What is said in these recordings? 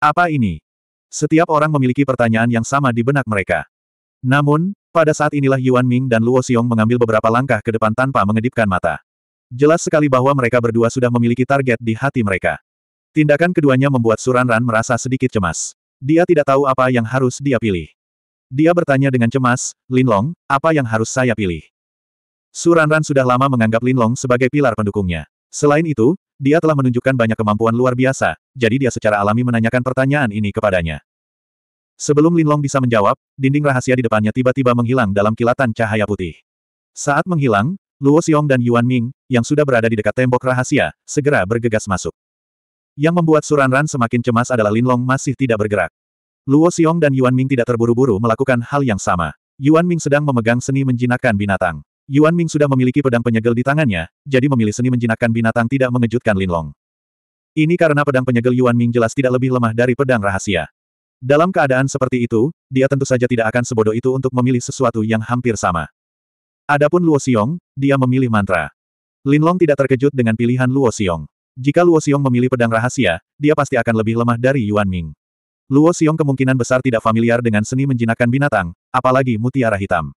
Apa ini? Setiap orang memiliki pertanyaan yang sama di benak mereka. Namun, pada saat inilah Yuan Ming dan Luo Xiong mengambil beberapa langkah ke depan tanpa mengedipkan mata. Jelas sekali bahwa mereka berdua sudah memiliki target di hati mereka. Tindakan keduanya membuat Suran Ran merasa sedikit cemas. Dia tidak tahu apa yang harus dia pilih. Dia bertanya dengan cemas, Lin Long, apa yang harus saya pilih? Suran Ran sudah lama menganggap Lin Long sebagai pilar pendukungnya. Selain itu, dia telah menunjukkan banyak kemampuan luar biasa, jadi dia secara alami menanyakan pertanyaan ini kepadanya. Sebelum Linlong bisa menjawab, dinding rahasia di depannya tiba-tiba menghilang dalam kilatan cahaya putih. Saat menghilang, Luo Xiong dan Yuan Ming, yang sudah berada di dekat tembok rahasia, segera bergegas masuk. Yang membuat Suran Ran semakin cemas adalah Linlong masih tidak bergerak. Luo Xiong dan Yuan Ming tidak terburu-buru melakukan hal yang sama. Yuan Ming sedang memegang seni menjinakkan binatang. Yuan Ming sudah memiliki pedang penyegel di tangannya, jadi memilih seni menjinakkan binatang tidak mengejutkan Linlong. Ini karena pedang penyegel Yuan Ming jelas tidak lebih lemah dari pedang rahasia. Dalam keadaan seperti itu, dia tentu saja tidak akan sebodoh itu untuk memilih sesuatu yang hampir sama. Adapun Luo Xiong, dia memilih mantra. Linlong tidak terkejut dengan pilihan Luo Xiong. Jika Luo Xiong memilih pedang rahasia, dia pasti akan lebih lemah dari Yuan Ming. Luo Xiong kemungkinan besar tidak familiar dengan seni menjinakkan binatang, apalagi mutiara hitam.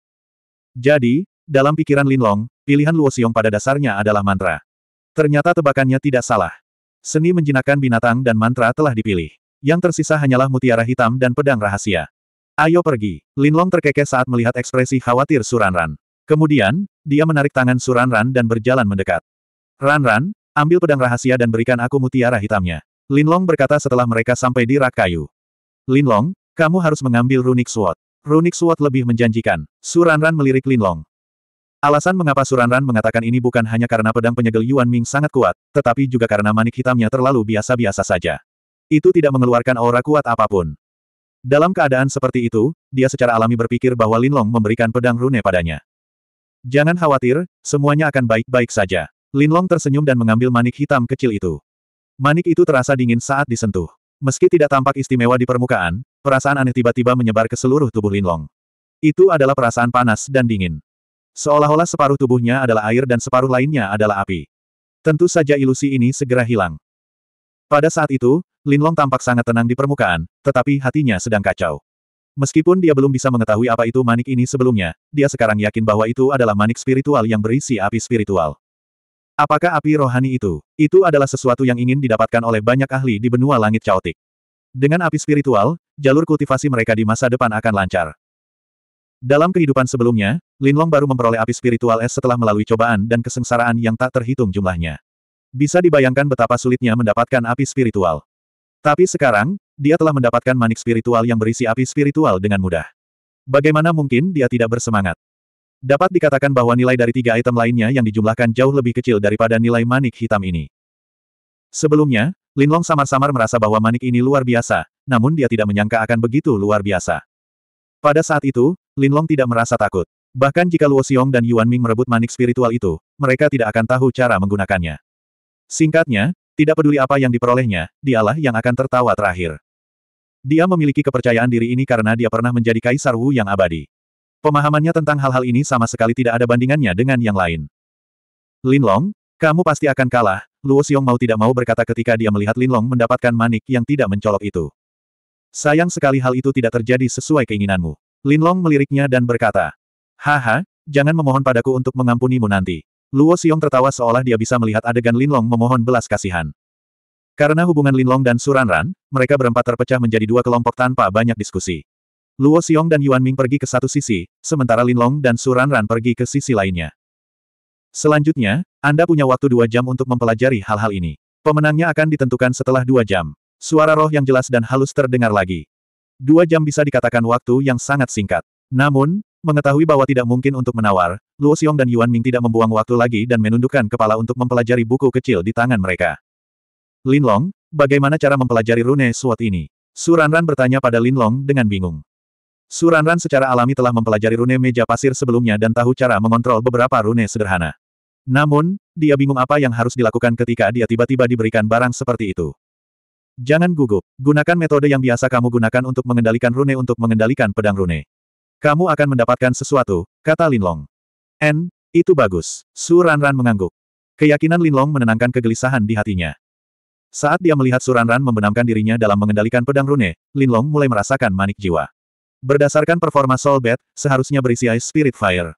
Jadi, dalam pikiran Linlong, pilihan Luo Xiong pada dasarnya adalah mantra. Ternyata tebakannya tidak salah. Seni menjinakkan binatang dan mantra telah dipilih. Yang tersisa hanyalah mutiara hitam dan pedang rahasia. Ayo pergi. Linlong terkekeh saat melihat ekspresi khawatir Suranran. Kemudian, dia menarik tangan Suranran dan berjalan mendekat. Ranran, ambil pedang rahasia dan berikan aku mutiara hitamnya. Linlong berkata setelah mereka sampai di rak kayu. Linlong, kamu harus mengambil runik sword. Runik sword lebih menjanjikan. Suranran melirik Linlong. Alasan mengapa Suranran mengatakan ini bukan hanya karena pedang penyegel Yuan Ming sangat kuat, tetapi juga karena manik hitamnya terlalu biasa-biasa saja. Itu tidak mengeluarkan aura kuat apapun. Dalam keadaan seperti itu, dia secara alami berpikir bahwa Linlong memberikan pedang rune padanya. Jangan khawatir, semuanya akan baik-baik saja. Linlong tersenyum dan mengambil manik hitam kecil itu. Manik itu terasa dingin saat disentuh. Meski tidak tampak istimewa di permukaan, perasaan aneh tiba-tiba menyebar ke seluruh tubuh Linlong. Itu adalah perasaan panas dan dingin. Seolah-olah separuh tubuhnya adalah air dan separuh lainnya adalah api. Tentu saja ilusi ini segera hilang. Pada saat itu, Linlong tampak sangat tenang di permukaan, tetapi hatinya sedang kacau. Meskipun dia belum bisa mengetahui apa itu manik ini sebelumnya, dia sekarang yakin bahwa itu adalah manik spiritual yang berisi api spiritual. Apakah api rohani itu? Itu adalah sesuatu yang ingin didapatkan oleh banyak ahli di benua langit caotik. Dengan api spiritual, jalur kultivasi mereka di masa depan akan lancar. Dalam kehidupan sebelumnya, Linlong baru memperoleh api spiritual es setelah melalui cobaan dan kesengsaraan yang tak terhitung jumlahnya. Bisa dibayangkan betapa sulitnya mendapatkan api spiritual. Tapi sekarang, dia telah mendapatkan manik spiritual yang berisi api spiritual dengan mudah. Bagaimana mungkin dia tidak bersemangat? Dapat dikatakan bahwa nilai dari tiga item lainnya yang dijumlahkan jauh lebih kecil daripada nilai manik hitam ini. Sebelumnya, Linlong samar-samar merasa bahwa manik ini luar biasa, namun dia tidak menyangka akan begitu luar biasa. Pada saat itu, Linlong tidak merasa takut. Bahkan jika Luo Xiong dan Yuan Ming merebut manik spiritual itu, mereka tidak akan tahu cara menggunakannya. Singkatnya, tidak peduli apa yang diperolehnya, dialah yang akan tertawa terakhir. Dia memiliki kepercayaan diri ini karena dia pernah menjadi Kaisar Wu yang abadi. Pemahamannya tentang hal-hal ini sama sekali tidak ada bandingannya dengan yang lain. Lin Long, kamu pasti akan kalah, Luo Xiong mau tidak mau berkata ketika dia melihat Lin Long mendapatkan manik yang tidak mencolok itu. Sayang sekali hal itu tidak terjadi sesuai keinginanmu. Lin Long meliriknya dan berkata, Haha, jangan memohon padaku untuk mengampunimu nanti. Luo Xiong tertawa seolah dia bisa melihat adegan Linlong memohon belas kasihan. Karena hubungan Linlong dan Suranran, mereka berempat terpecah menjadi dua kelompok tanpa banyak diskusi. Luo Xiong dan Yuan Ming pergi ke satu sisi, sementara Linlong dan Suranran pergi ke sisi lainnya. Selanjutnya, Anda punya waktu dua jam untuk mempelajari hal-hal ini. Pemenangnya akan ditentukan setelah dua jam. Suara roh yang jelas dan halus terdengar lagi. Dua jam bisa dikatakan waktu yang sangat singkat. Namun, Mengetahui bahwa tidak mungkin untuk menawar, Luo Xiong dan Yuan Ming tidak membuang waktu lagi dan menundukkan kepala untuk mempelajari buku kecil di tangan mereka. Lin Long, bagaimana cara mempelajari rune SWOT ini? Suranran bertanya pada Lin Long dengan bingung. Suranran secara alami telah mempelajari rune meja pasir sebelumnya dan tahu cara mengontrol beberapa rune sederhana. Namun, dia bingung apa yang harus dilakukan ketika dia tiba-tiba diberikan barang seperti itu. Jangan gugup, gunakan metode yang biasa kamu gunakan untuk mengendalikan rune untuk mengendalikan pedang rune. Kamu akan mendapatkan sesuatu, kata Linlong. N, itu bagus. Su Ranran mengangguk. Keyakinan Linlong menenangkan kegelisahan di hatinya. Saat dia melihat Su Ranran membenamkan dirinya dalam mengendalikan pedang rune, Linlong mulai merasakan manik jiwa. Berdasarkan performa Soul Bat, seharusnya berisi Ice Spirit Fire.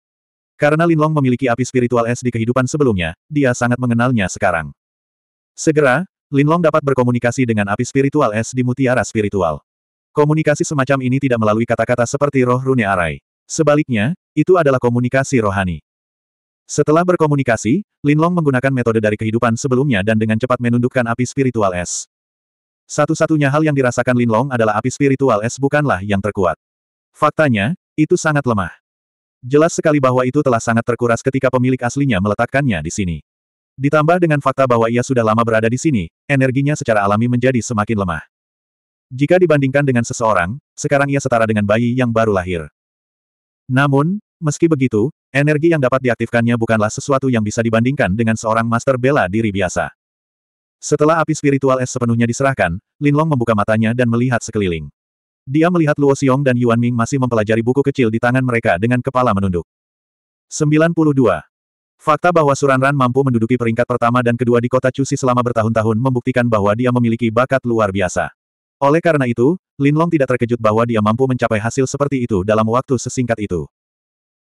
Karena Linlong memiliki api spiritual es di kehidupan sebelumnya, dia sangat mengenalnya sekarang. Segera, Linlong dapat berkomunikasi dengan api spiritual es di mutiara spiritual. Komunikasi semacam ini tidak melalui kata-kata seperti roh rune arai. Sebaliknya, itu adalah komunikasi rohani. Setelah berkomunikasi, Linlong menggunakan metode dari kehidupan sebelumnya dan dengan cepat menundukkan api spiritual es. Satu-satunya hal yang dirasakan Linlong adalah api spiritual es bukanlah yang terkuat. Faktanya, itu sangat lemah. Jelas sekali bahwa itu telah sangat terkuras ketika pemilik aslinya meletakkannya di sini. Ditambah dengan fakta bahwa ia sudah lama berada di sini, energinya secara alami menjadi semakin lemah. Jika dibandingkan dengan seseorang, sekarang ia setara dengan bayi yang baru lahir. Namun, meski begitu, energi yang dapat diaktifkannya bukanlah sesuatu yang bisa dibandingkan dengan seorang master bela diri biasa. Setelah api spiritual es sepenuhnya diserahkan, Lin Long membuka matanya dan melihat sekeliling. Dia melihat Luo Xiong dan Yuan Ming masih mempelajari buku kecil di tangan mereka dengan kepala menunduk. 92. Fakta bahwa Suranran mampu menduduki peringkat pertama dan kedua di kota Cusi selama bertahun-tahun membuktikan bahwa dia memiliki bakat luar biasa. Oleh karena itu, Linlong tidak terkejut bahwa dia mampu mencapai hasil seperti itu dalam waktu sesingkat itu.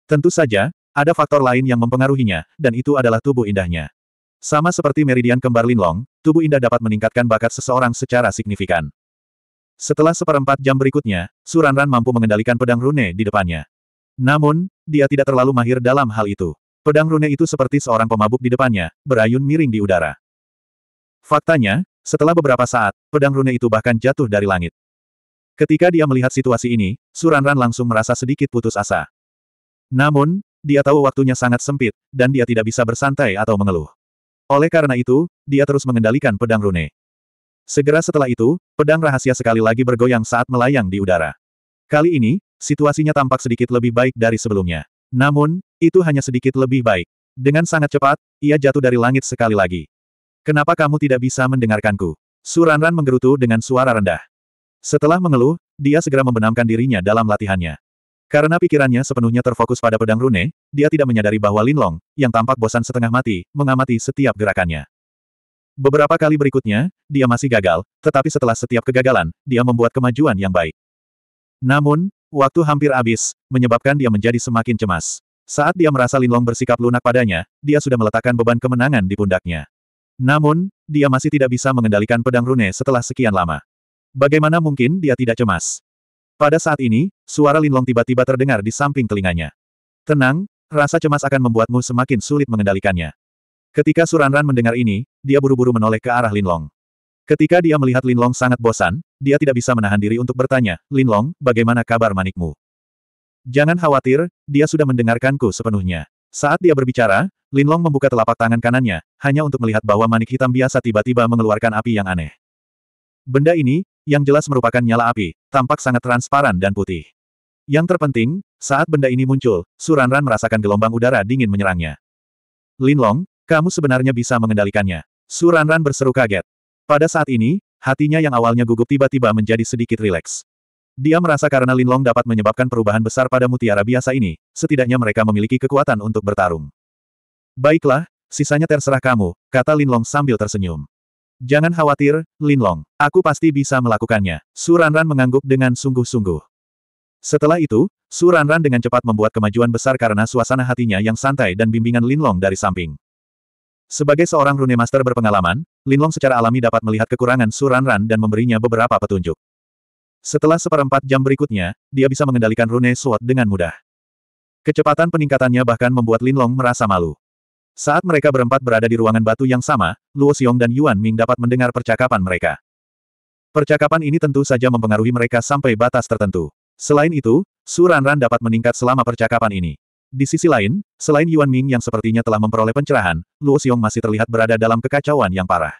Tentu saja, ada faktor lain yang mempengaruhinya, dan itu adalah tubuh indahnya. Sama seperti meridian kembar Linlong, tubuh indah dapat meningkatkan bakat seseorang secara signifikan. Setelah seperempat jam berikutnya, Suranran mampu mengendalikan pedang rune di depannya. Namun, dia tidak terlalu mahir dalam hal itu. Pedang rune itu seperti seorang pemabuk di depannya, berayun miring di udara. Faktanya, setelah beberapa saat, pedang rune itu bahkan jatuh dari langit. Ketika dia melihat situasi ini, Suranran langsung merasa sedikit putus asa. Namun, dia tahu waktunya sangat sempit, dan dia tidak bisa bersantai atau mengeluh. Oleh karena itu, dia terus mengendalikan pedang rune. Segera setelah itu, pedang rahasia sekali lagi bergoyang saat melayang di udara. Kali ini, situasinya tampak sedikit lebih baik dari sebelumnya. Namun, itu hanya sedikit lebih baik. Dengan sangat cepat, ia jatuh dari langit sekali lagi. Kenapa kamu tidak bisa mendengarkanku? Suranran menggerutu dengan suara rendah. Setelah mengeluh, dia segera membenamkan dirinya dalam latihannya. Karena pikirannya sepenuhnya terfokus pada pedang rune, dia tidak menyadari bahwa Linlong, yang tampak bosan setengah mati, mengamati setiap gerakannya. Beberapa kali berikutnya, dia masih gagal, tetapi setelah setiap kegagalan, dia membuat kemajuan yang baik. Namun, waktu hampir habis, menyebabkan dia menjadi semakin cemas. Saat dia merasa Linlong bersikap lunak padanya, dia sudah meletakkan beban kemenangan di pundaknya. Namun, dia masih tidak bisa mengendalikan pedang rune setelah sekian lama. Bagaimana mungkin dia tidak cemas? Pada saat ini, suara Linlong tiba-tiba terdengar di samping telinganya. Tenang, rasa cemas akan membuatmu semakin sulit mengendalikannya. Ketika Suranran mendengar ini, dia buru-buru menoleh ke arah Linlong. Ketika dia melihat Linlong sangat bosan, dia tidak bisa menahan diri untuk bertanya, Linlong, bagaimana kabar manikmu? Jangan khawatir, dia sudah mendengarkanku sepenuhnya. Saat dia berbicara, Linlong membuka telapak tangan kanannya, hanya untuk melihat bahwa manik hitam biasa tiba-tiba mengeluarkan api yang aneh. Benda ini, yang jelas merupakan nyala api, tampak sangat transparan dan putih. Yang terpenting, saat benda ini muncul, Suranran merasakan gelombang udara dingin menyerangnya. Linlong, kamu sebenarnya bisa mengendalikannya. Suranran berseru kaget. Pada saat ini, hatinya yang awalnya gugup tiba-tiba menjadi sedikit rileks. Dia merasa karena Linlong dapat menyebabkan perubahan besar pada mutiara biasa ini, setidaknya mereka memiliki kekuatan untuk bertarung. Baiklah, sisanya terserah kamu, kata Linlong sambil tersenyum. Jangan khawatir, Linlong, aku pasti bisa melakukannya. Suranran mengangguk dengan sungguh-sungguh. Setelah itu, Suranran dengan cepat membuat kemajuan besar karena suasana hatinya yang santai dan bimbingan Linlong dari samping. Sebagai seorang Rune Master berpengalaman, Linlong secara alami dapat melihat kekurangan Suranran dan memberinya beberapa petunjuk. Setelah seperempat jam berikutnya, dia bisa mengendalikan rune sword dengan mudah. Kecepatan peningkatannya bahkan membuat Lin Long merasa malu. Saat mereka berempat berada di ruangan batu yang sama, Luo Xiong dan Yuan Ming dapat mendengar percakapan mereka. Percakapan ini tentu saja mempengaruhi mereka sampai batas tertentu. Selain itu, Su ran dapat meningkat selama percakapan ini. Di sisi lain, selain Yuan Ming yang sepertinya telah memperoleh pencerahan, Luo Xiong masih terlihat berada dalam kekacauan yang parah.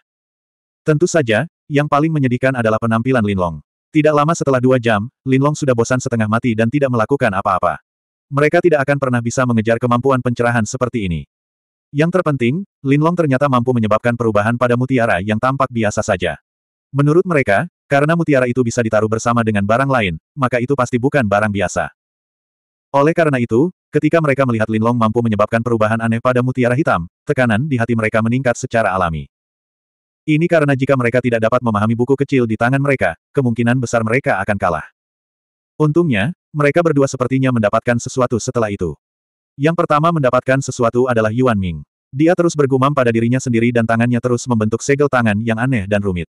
Tentu saja, yang paling menyedihkan adalah penampilan Lin Long. Tidak lama setelah dua jam, Linlong sudah bosan setengah mati dan tidak melakukan apa-apa. Mereka tidak akan pernah bisa mengejar kemampuan pencerahan seperti ini. Yang terpenting, Linlong ternyata mampu menyebabkan perubahan pada mutiara yang tampak biasa saja. Menurut mereka, karena mutiara itu bisa ditaruh bersama dengan barang lain, maka itu pasti bukan barang biasa. Oleh karena itu, ketika mereka melihat Linlong mampu menyebabkan perubahan aneh pada mutiara hitam, tekanan di hati mereka meningkat secara alami. Ini karena jika mereka tidak dapat memahami buku kecil di tangan mereka, kemungkinan besar mereka akan kalah. Untungnya, mereka berdua sepertinya mendapatkan sesuatu setelah itu. Yang pertama mendapatkan sesuatu adalah Yuan Ming. Dia terus bergumam pada dirinya sendiri dan tangannya terus membentuk segel tangan yang aneh dan rumit.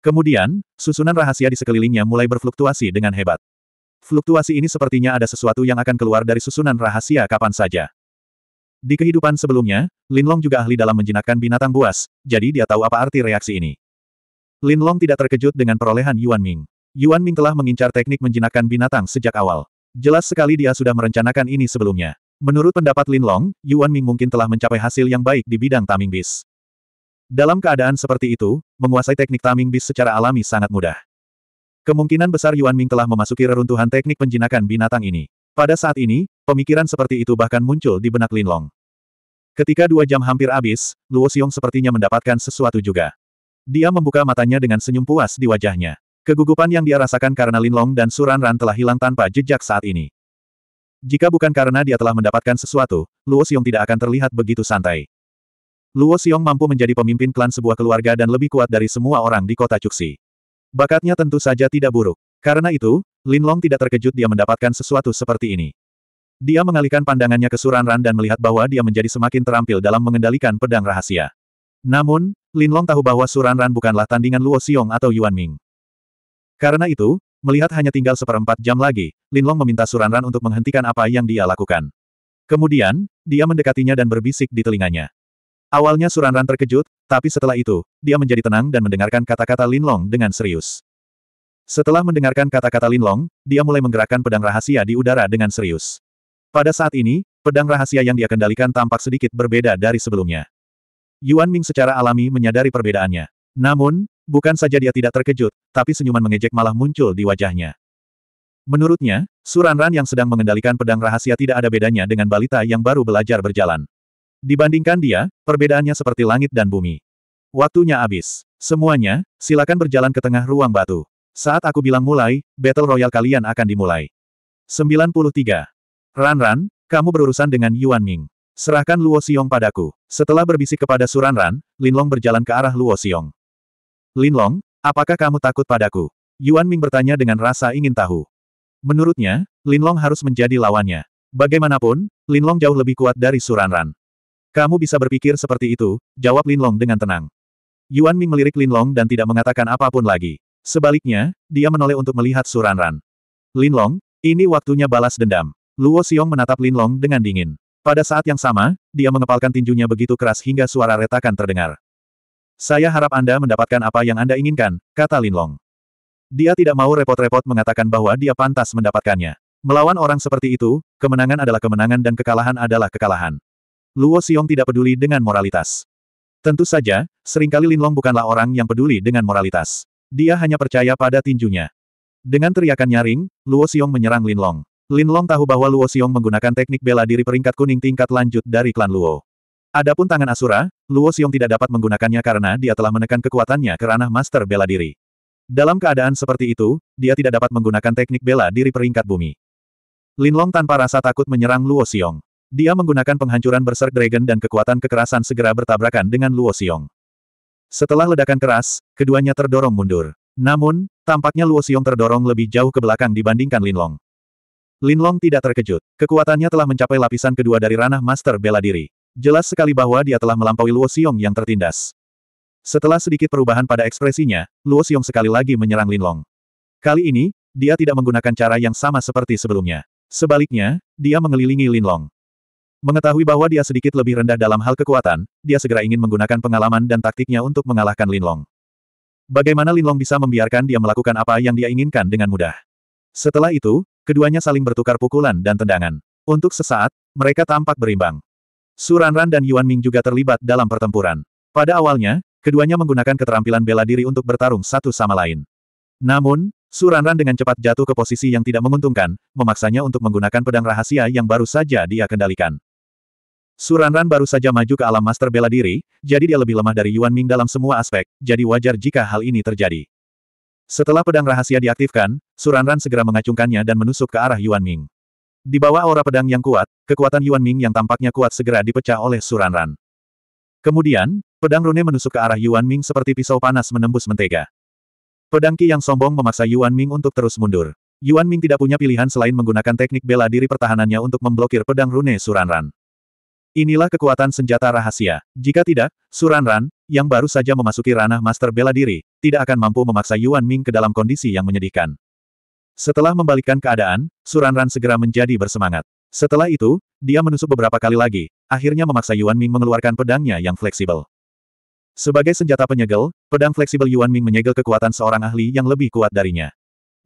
Kemudian, susunan rahasia di sekelilingnya mulai berfluktuasi dengan hebat. Fluktuasi ini sepertinya ada sesuatu yang akan keluar dari susunan rahasia kapan saja. Di kehidupan sebelumnya, Linlong juga ahli dalam menjinakkan binatang buas, jadi dia tahu apa arti reaksi ini. Linlong tidak terkejut dengan perolehan Yuan Ming. Yuan Ming telah mengincar teknik menjinakkan binatang sejak awal. Jelas sekali dia sudah merencanakan ini sebelumnya. Menurut pendapat Linlong, Yuan Ming mungkin telah mencapai hasil yang baik di bidang Taming Bis. Dalam keadaan seperti itu, menguasai teknik Taming Bis secara alami sangat mudah. Kemungkinan besar Yuan Ming telah memasuki reruntuhan teknik penjinakan binatang ini. Pada saat ini, pemikiran seperti itu bahkan muncul di benak Linlong. Ketika dua jam hampir habis, Luo Xiong sepertinya mendapatkan sesuatu juga. Dia membuka matanya dengan senyum puas di wajahnya. Kegugupan yang dia rasakan karena Linlong dan Suran Ran telah hilang tanpa jejak saat ini. Jika bukan karena dia telah mendapatkan sesuatu, Luo Xiong tidak akan terlihat begitu santai. Luo Xiong mampu menjadi pemimpin klan sebuah keluarga dan lebih kuat dari semua orang di kota Cuxi. Bakatnya tentu saja tidak buruk. Karena itu, Linlong tidak terkejut dia mendapatkan sesuatu seperti ini. Dia mengalihkan pandangannya ke Suran Ran dan melihat bahwa dia menjadi semakin terampil dalam mengendalikan pedang rahasia. Namun, Linlong tahu bahwa Suran Ran bukanlah tandingan Luo Xiong atau Yuan Ming. Karena itu, melihat hanya tinggal seperempat jam lagi, Linlong meminta Suran Ran untuk menghentikan apa yang dia lakukan. Kemudian, dia mendekatinya dan berbisik di telinganya. Awalnya Suran Ran terkejut, tapi setelah itu, dia menjadi tenang dan mendengarkan kata-kata Linlong dengan serius. Setelah mendengarkan kata-kata Linlong, dia mulai menggerakkan pedang rahasia di udara dengan serius. Pada saat ini, pedang rahasia yang dia kendalikan tampak sedikit berbeda dari sebelumnya. Yuan Ming secara alami menyadari perbedaannya. Namun, bukan saja dia tidak terkejut, tapi senyuman mengejek malah muncul di wajahnya. Menurutnya, Suranran yang sedang mengendalikan pedang rahasia tidak ada bedanya dengan balita yang baru belajar berjalan. Dibandingkan dia, perbedaannya seperti langit dan bumi. Waktunya habis. Semuanya, silakan berjalan ke tengah ruang batu. Saat aku bilang mulai, battle royal kalian akan dimulai. 93. Ran, kamu berurusan dengan Yuan Ming. Serahkan Luo Xiong padaku. Setelah berbisik kepada Suranran, Linlong berjalan ke arah Luo Xiong. Linlong, apakah kamu takut padaku? Yuan Ming bertanya dengan rasa ingin tahu. Menurutnya, Linlong harus menjadi lawannya. Bagaimanapun, Linlong jauh lebih kuat dari Ran. Kamu bisa berpikir seperti itu, jawab Linlong dengan tenang. Yuan Ming melirik Linlong dan tidak mengatakan apapun lagi. Sebaliknya, dia menoleh untuk melihat Suranran. Linlong, ini waktunya balas dendam. Luo Xiong menatap Linlong dengan dingin. Pada saat yang sama, dia mengepalkan tinjunya begitu keras hingga suara retakan terdengar. Saya harap Anda mendapatkan apa yang Anda inginkan, kata Linlong. Dia tidak mau repot-repot mengatakan bahwa dia pantas mendapatkannya. Melawan orang seperti itu, kemenangan adalah kemenangan dan kekalahan adalah kekalahan. Luo Xiong tidak peduli dengan moralitas. Tentu saja, seringkali Linlong bukanlah orang yang peduli dengan moralitas. Dia hanya percaya pada tinjunya. Dengan teriakan nyaring, Luo Xiong menyerang Lin Long. Lin Long tahu bahwa Luo Xiong menggunakan teknik bela diri peringkat kuning tingkat lanjut dari klan Luo. Adapun tangan Asura, Luo Xiong tidak dapat menggunakannya karena dia telah menekan kekuatannya ke ranah master bela diri. Dalam keadaan seperti itu, dia tidak dapat menggunakan teknik bela diri peringkat bumi. Lin Long tanpa rasa takut menyerang Luo Xiong. Dia menggunakan penghancuran berserk dragon dan kekuatan kekerasan segera bertabrakan dengan Luo Xiong. Setelah ledakan keras, keduanya terdorong mundur. Namun, tampaknya Luo Xiong terdorong lebih jauh ke belakang dibandingkan Linlong. Linlong tidak terkejut. Kekuatannya telah mencapai lapisan kedua dari ranah master bela diri. Jelas sekali bahwa dia telah melampaui Luo Xiong yang tertindas. Setelah sedikit perubahan pada ekspresinya, Luo Xiong sekali lagi menyerang Linlong. Kali ini, dia tidak menggunakan cara yang sama seperti sebelumnya. Sebaliknya, dia mengelilingi Linlong. Mengetahui bahwa dia sedikit lebih rendah dalam hal kekuatan, dia segera ingin menggunakan pengalaman dan taktiknya untuk mengalahkan Linlong. Bagaimana Linlong bisa membiarkan dia melakukan apa yang dia inginkan dengan mudah? Setelah itu, keduanya saling bertukar pukulan dan tendangan. Untuk sesaat, mereka tampak berimbang. Suranran dan Yuan Ming juga terlibat dalam pertempuran. Pada awalnya, keduanya menggunakan keterampilan bela diri untuk bertarung satu sama lain. Namun, Suranran dengan cepat jatuh ke posisi yang tidak menguntungkan, memaksanya untuk menggunakan pedang rahasia yang baru saja dia kendalikan. Suranran baru saja maju ke alam master bela diri, jadi dia lebih lemah dari Yuan Ming dalam semua aspek, jadi wajar jika hal ini terjadi. Setelah pedang rahasia diaktifkan, Suranran segera mengacungkannya dan menusuk ke arah Yuan Ming. Di bawah aura pedang yang kuat, kekuatan Yuan Ming yang tampaknya kuat segera dipecah oleh Suranran. Kemudian, pedang rune menusuk ke arah Yuan Ming seperti pisau panas menembus mentega. Pedang Ki yang sombong memaksa Yuan Ming untuk terus mundur. Yuan Ming tidak punya pilihan selain menggunakan teknik bela diri pertahanannya untuk memblokir pedang rune Suranran. Inilah kekuatan senjata rahasia. Jika tidak, Suranran, yang baru saja memasuki ranah master bela diri, tidak akan mampu memaksa Yuan Ming ke dalam kondisi yang menyedihkan. Setelah membalikkan keadaan, Suranran segera menjadi bersemangat. Setelah itu, dia menusuk beberapa kali lagi, akhirnya memaksa Yuan Ming mengeluarkan pedangnya yang fleksibel. Sebagai senjata penyegel, pedang fleksibel Yuan Ming menyegel kekuatan seorang ahli yang lebih kuat darinya.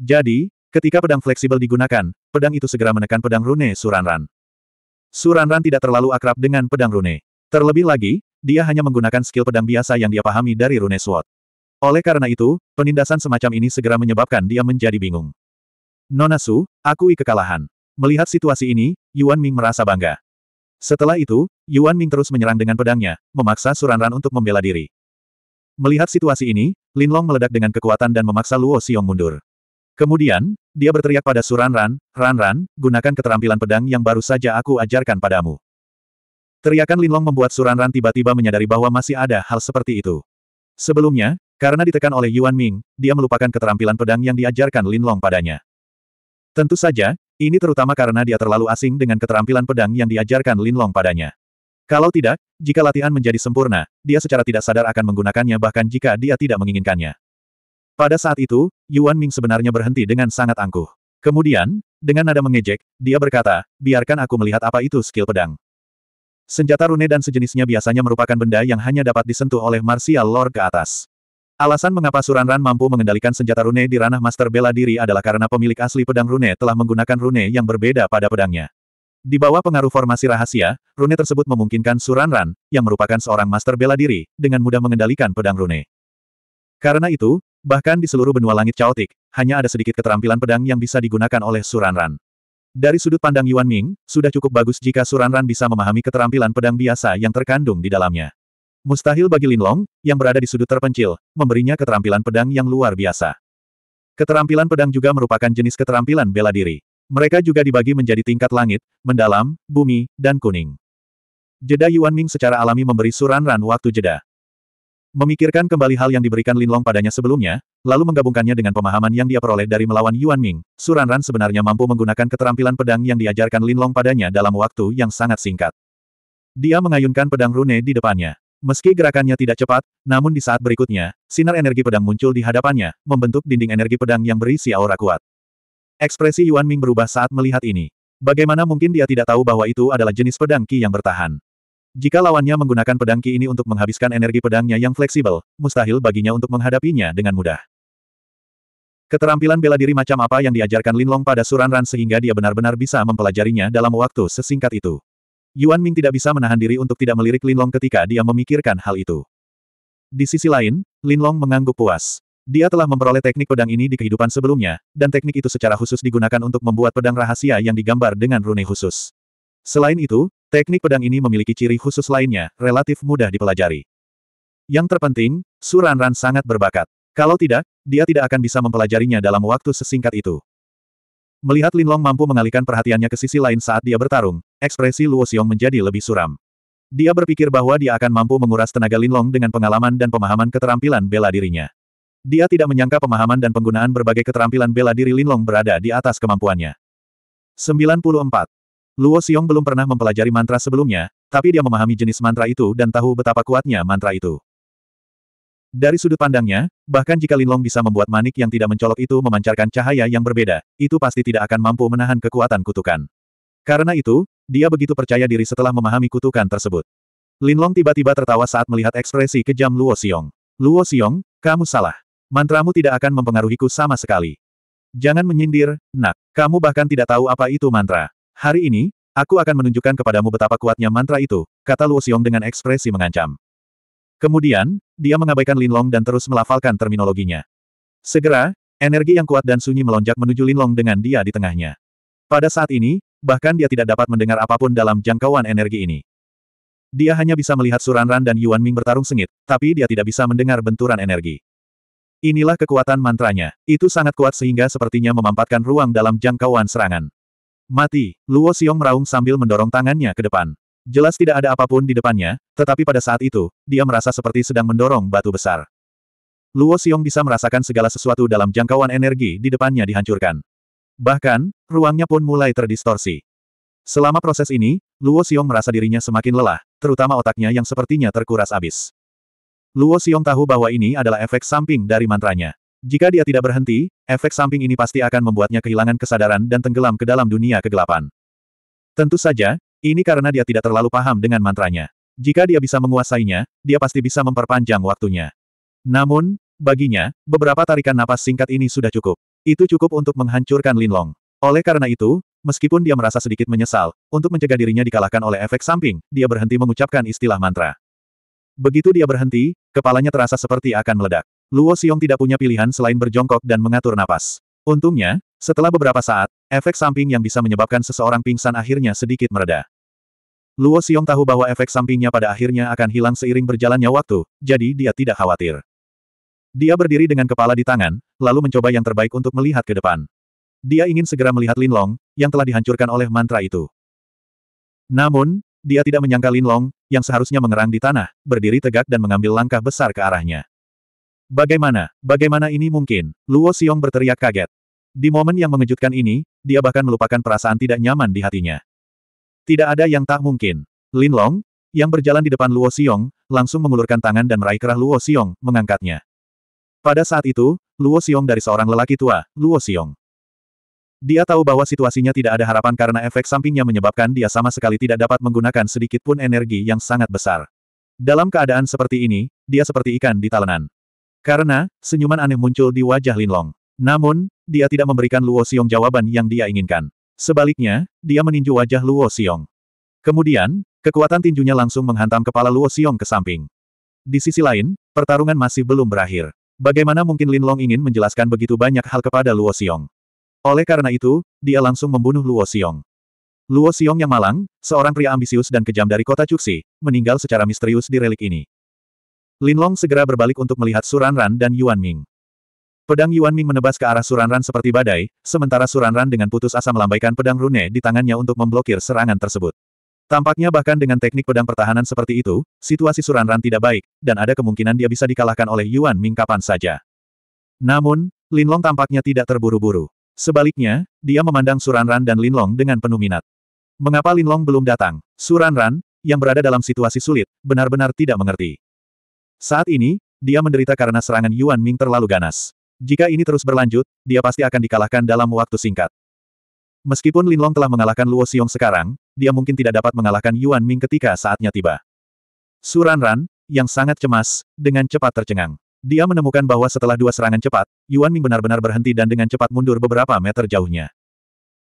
Jadi, ketika pedang fleksibel digunakan, pedang itu segera menekan pedang rune Suranran. Suranran tidak terlalu akrab dengan pedang rune. Terlebih lagi, dia hanya menggunakan skill pedang biasa yang dia pahami dari rune sword. Oleh karena itu, penindasan semacam ini segera menyebabkan dia menjadi bingung. Nonasu, akui kekalahan. Melihat situasi ini, Yuan Ming merasa bangga. Setelah itu, Yuan Ming terus menyerang dengan pedangnya, memaksa Suranran untuk membela diri. Melihat situasi ini, Linlong meledak dengan kekuatan dan memaksa Luo Xiong mundur. Kemudian, dia berteriak pada Suranran, Ranran, gunakan keterampilan pedang yang baru saja aku ajarkan padamu. Teriakan Linlong membuat Suranran tiba-tiba menyadari bahwa masih ada hal seperti itu. Sebelumnya, karena ditekan oleh Yuan Ming, dia melupakan keterampilan pedang yang diajarkan Linlong padanya. Tentu saja, ini terutama karena dia terlalu asing dengan keterampilan pedang yang diajarkan Linlong padanya. Kalau tidak, jika latihan menjadi sempurna, dia secara tidak sadar akan menggunakannya bahkan jika dia tidak menginginkannya. Pada saat itu, Yuan Ming sebenarnya berhenti dengan sangat angkuh. Kemudian, dengan nada mengejek, dia berkata, biarkan aku melihat apa itu skill pedang. Senjata rune dan sejenisnya biasanya merupakan benda yang hanya dapat disentuh oleh martial lord ke atas. Alasan mengapa Suranran mampu mengendalikan senjata rune di ranah master bela diri adalah karena pemilik asli pedang rune telah menggunakan rune yang berbeda pada pedangnya. Di bawah pengaruh formasi rahasia, rune tersebut memungkinkan Suranran, yang merupakan seorang master bela diri, dengan mudah mengendalikan pedang rune. Karena itu, Bahkan di seluruh benua langit caotik, hanya ada sedikit keterampilan pedang yang bisa digunakan oleh Suranran. Dari sudut pandang Yuan Ming, sudah cukup bagus jika Suranran bisa memahami keterampilan pedang biasa yang terkandung di dalamnya. Mustahil bagi Lin Long, yang berada di sudut terpencil, memberinya keterampilan pedang yang luar biasa. Keterampilan pedang juga merupakan jenis keterampilan bela diri. Mereka juga dibagi menjadi tingkat langit, mendalam, bumi, dan kuning. Jeda Yuan Ming secara alami memberi Suranran waktu jeda. Memikirkan kembali hal yang diberikan Linlong padanya sebelumnya, lalu menggabungkannya dengan pemahaman yang dia peroleh dari melawan Yuan Ming, Suranran sebenarnya mampu menggunakan keterampilan pedang yang diajarkan Linlong padanya dalam waktu yang sangat singkat. Dia mengayunkan pedang rune di depannya. Meski gerakannya tidak cepat, namun di saat berikutnya, sinar energi pedang muncul di hadapannya, membentuk dinding energi pedang yang berisi aura kuat. Ekspresi Yuan Ming berubah saat melihat ini. Bagaimana mungkin dia tidak tahu bahwa itu adalah jenis pedang Qi yang bertahan? Jika lawannya menggunakan pedang Ki ini untuk menghabiskan energi pedangnya yang fleksibel, mustahil baginya untuk menghadapinya dengan mudah. Keterampilan bela diri macam apa yang diajarkan Linlong pada Suranran sehingga dia benar-benar bisa mempelajarinya dalam waktu sesingkat itu. Yuan Ming tidak bisa menahan diri untuk tidak melirik Linlong ketika dia memikirkan hal itu. Di sisi lain, Linlong mengangguk puas. Dia telah memperoleh teknik pedang ini di kehidupan sebelumnya, dan teknik itu secara khusus digunakan untuk membuat pedang rahasia yang digambar dengan rune khusus. Selain itu, Teknik pedang ini memiliki ciri khusus lainnya, relatif mudah dipelajari. Yang terpenting, Suranran sangat berbakat. Kalau tidak, dia tidak akan bisa mempelajarinya dalam waktu sesingkat itu. Melihat Linlong mampu mengalihkan perhatiannya ke sisi lain saat dia bertarung, ekspresi Luo Xiong menjadi lebih suram. Dia berpikir bahwa dia akan mampu menguras tenaga Linlong dengan pengalaman dan pemahaman keterampilan bela dirinya. Dia tidak menyangka pemahaman dan penggunaan berbagai keterampilan bela diri Linlong berada di atas kemampuannya. 94. Luo Xiong belum pernah mempelajari mantra sebelumnya, tapi dia memahami jenis mantra itu dan tahu betapa kuatnya mantra itu. Dari sudut pandangnya, bahkan jika Linlong bisa membuat manik yang tidak mencolok itu memancarkan cahaya yang berbeda, itu pasti tidak akan mampu menahan kekuatan kutukan. Karena itu, dia begitu percaya diri setelah memahami kutukan tersebut. Linlong tiba-tiba tertawa saat melihat ekspresi kejam Luo Xiong. Luo Xiong, kamu salah. Mantramu tidak akan mempengaruhiku sama sekali. Jangan menyindir, nak. Kamu bahkan tidak tahu apa itu mantra. Hari ini, aku akan menunjukkan kepadamu betapa kuatnya mantra itu, kata Luo Xiong dengan ekspresi mengancam. Kemudian, dia mengabaikan Linlong dan terus melafalkan terminologinya. Segera, energi yang kuat dan sunyi melonjak menuju Linlong dengan dia di tengahnya. Pada saat ini, bahkan dia tidak dapat mendengar apapun dalam jangkauan energi ini. Dia hanya bisa melihat Suranran dan Yuan Ming bertarung sengit, tapi dia tidak bisa mendengar benturan energi. Inilah kekuatan mantranya, itu sangat kuat sehingga sepertinya memampatkan ruang dalam jangkauan serangan. Mati, Luo Xiong meraung sambil mendorong tangannya ke depan. Jelas tidak ada apapun di depannya, tetapi pada saat itu, dia merasa seperti sedang mendorong batu besar. Luo Xiong bisa merasakan segala sesuatu dalam jangkauan energi di depannya dihancurkan. Bahkan, ruangnya pun mulai terdistorsi. Selama proses ini, Luo Xiong merasa dirinya semakin lelah, terutama otaknya yang sepertinya terkuras abis. Luo Xiong tahu bahwa ini adalah efek samping dari mantranya. Jika dia tidak berhenti, efek samping ini pasti akan membuatnya kehilangan kesadaran dan tenggelam ke dalam dunia kegelapan. Tentu saja, ini karena dia tidak terlalu paham dengan mantranya. Jika dia bisa menguasainya, dia pasti bisa memperpanjang waktunya. Namun, baginya, beberapa tarikan napas singkat ini sudah cukup. Itu cukup untuk menghancurkan Linlong. Oleh karena itu, meskipun dia merasa sedikit menyesal, untuk mencegah dirinya dikalahkan oleh efek samping, dia berhenti mengucapkan istilah mantra. Begitu dia berhenti, kepalanya terasa seperti akan meledak. Luo Xiong tidak punya pilihan selain berjongkok dan mengatur napas. Untungnya, setelah beberapa saat, efek samping yang bisa menyebabkan seseorang pingsan akhirnya sedikit mereda. Luo Xiong tahu bahwa efek sampingnya pada akhirnya akan hilang seiring berjalannya waktu, jadi dia tidak khawatir. Dia berdiri dengan kepala di tangan, lalu mencoba yang terbaik untuk melihat ke depan. Dia ingin segera melihat Lin Long, yang telah dihancurkan oleh mantra itu. Namun, dia tidak menyangka Lin Long, yang seharusnya mengerang di tanah, berdiri tegak dan mengambil langkah besar ke arahnya. Bagaimana, bagaimana ini mungkin? Luo Xiong berteriak kaget. Di momen yang mengejutkan ini, dia bahkan melupakan perasaan tidak nyaman di hatinya. Tidak ada yang tak mungkin. Lin Long, yang berjalan di depan Luo Xiong, langsung mengulurkan tangan dan meraih kerah Luo Xiong, mengangkatnya. Pada saat itu, Luo Xiong dari seorang lelaki tua, Luo Xiong. Dia tahu bahwa situasinya tidak ada harapan karena efek sampingnya menyebabkan dia sama sekali tidak dapat menggunakan sedikit pun energi yang sangat besar. Dalam keadaan seperti ini, dia seperti ikan di talenan. Karena, senyuman aneh muncul di wajah Lin Long, Namun, dia tidak memberikan Luo Xiong jawaban yang dia inginkan. Sebaliknya, dia meninju wajah Luo Xiong. Kemudian, kekuatan tinjunya langsung menghantam kepala Luo Xiong ke samping. Di sisi lain, pertarungan masih belum berakhir. Bagaimana mungkin Lin Long ingin menjelaskan begitu banyak hal kepada Luo Xiong? Oleh karena itu, dia langsung membunuh Luo Xiong. Luo Xiong yang malang, seorang pria ambisius dan kejam dari kota Cuxi, meninggal secara misterius di relik ini. Linlong segera berbalik untuk melihat Suran Ran dan Yuan Ming. Pedang Yuan Ming menebas ke arah Suran Ran seperti badai, sementara Suran Ran dengan putus asa melambaikan pedang rune di tangannya untuk memblokir serangan tersebut. Tampaknya bahkan dengan teknik pedang pertahanan seperti itu, situasi Suran Ran tidak baik, dan ada kemungkinan dia bisa dikalahkan oleh Yuan Ming kapan saja. Namun, Linlong tampaknya tidak terburu-buru. Sebaliknya, dia memandang Suran Ran dan Linlong dengan penuh minat. Mengapa Linlong belum datang? Suran Ran, yang berada dalam situasi sulit, benar-benar tidak mengerti. Saat ini, dia menderita karena serangan Yuan Ming terlalu ganas. Jika ini terus berlanjut, dia pasti akan dikalahkan dalam waktu singkat. Meskipun Linlong telah mengalahkan Luo Xiong sekarang, dia mungkin tidak dapat mengalahkan Yuan Ming ketika saatnya tiba. Suran Ran, yang sangat cemas, dengan cepat tercengang. Dia menemukan bahwa setelah dua serangan cepat, Yuan Ming benar-benar berhenti dan dengan cepat mundur beberapa meter jauhnya.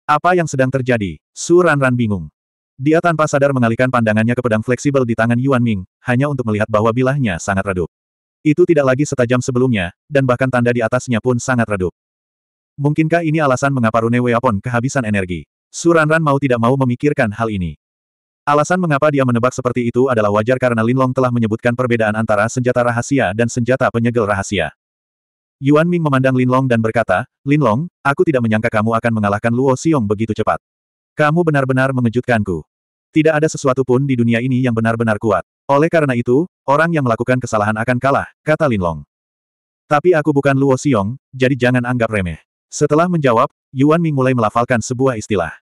Apa yang sedang terjadi? Suran Ran bingung. Dia tanpa sadar mengalihkan pandangannya ke pedang fleksibel di tangan Yuan Ming, hanya untuk melihat bahwa bilahnya sangat redup. Itu tidak lagi setajam sebelumnya, dan bahkan tanda di atasnya pun sangat redup. Mungkinkah ini alasan mengapa Rune Weapon kehabisan energi? Suranran mau tidak mau memikirkan hal ini. Alasan mengapa dia menebak seperti itu adalah wajar karena Linlong telah menyebutkan perbedaan antara senjata rahasia dan senjata penyegel rahasia. Yuan Ming memandang Linlong dan berkata, Linlong, aku tidak menyangka kamu akan mengalahkan Luo Xiong begitu cepat. Kamu benar-benar mengejutkanku. Tidak ada sesuatu pun di dunia ini yang benar-benar kuat. Oleh karena itu, orang yang melakukan kesalahan akan kalah, kata Lin Long. Tapi aku bukan Luo Xiong, jadi jangan anggap remeh. Setelah menjawab, Yuan Ming mulai melafalkan sebuah istilah.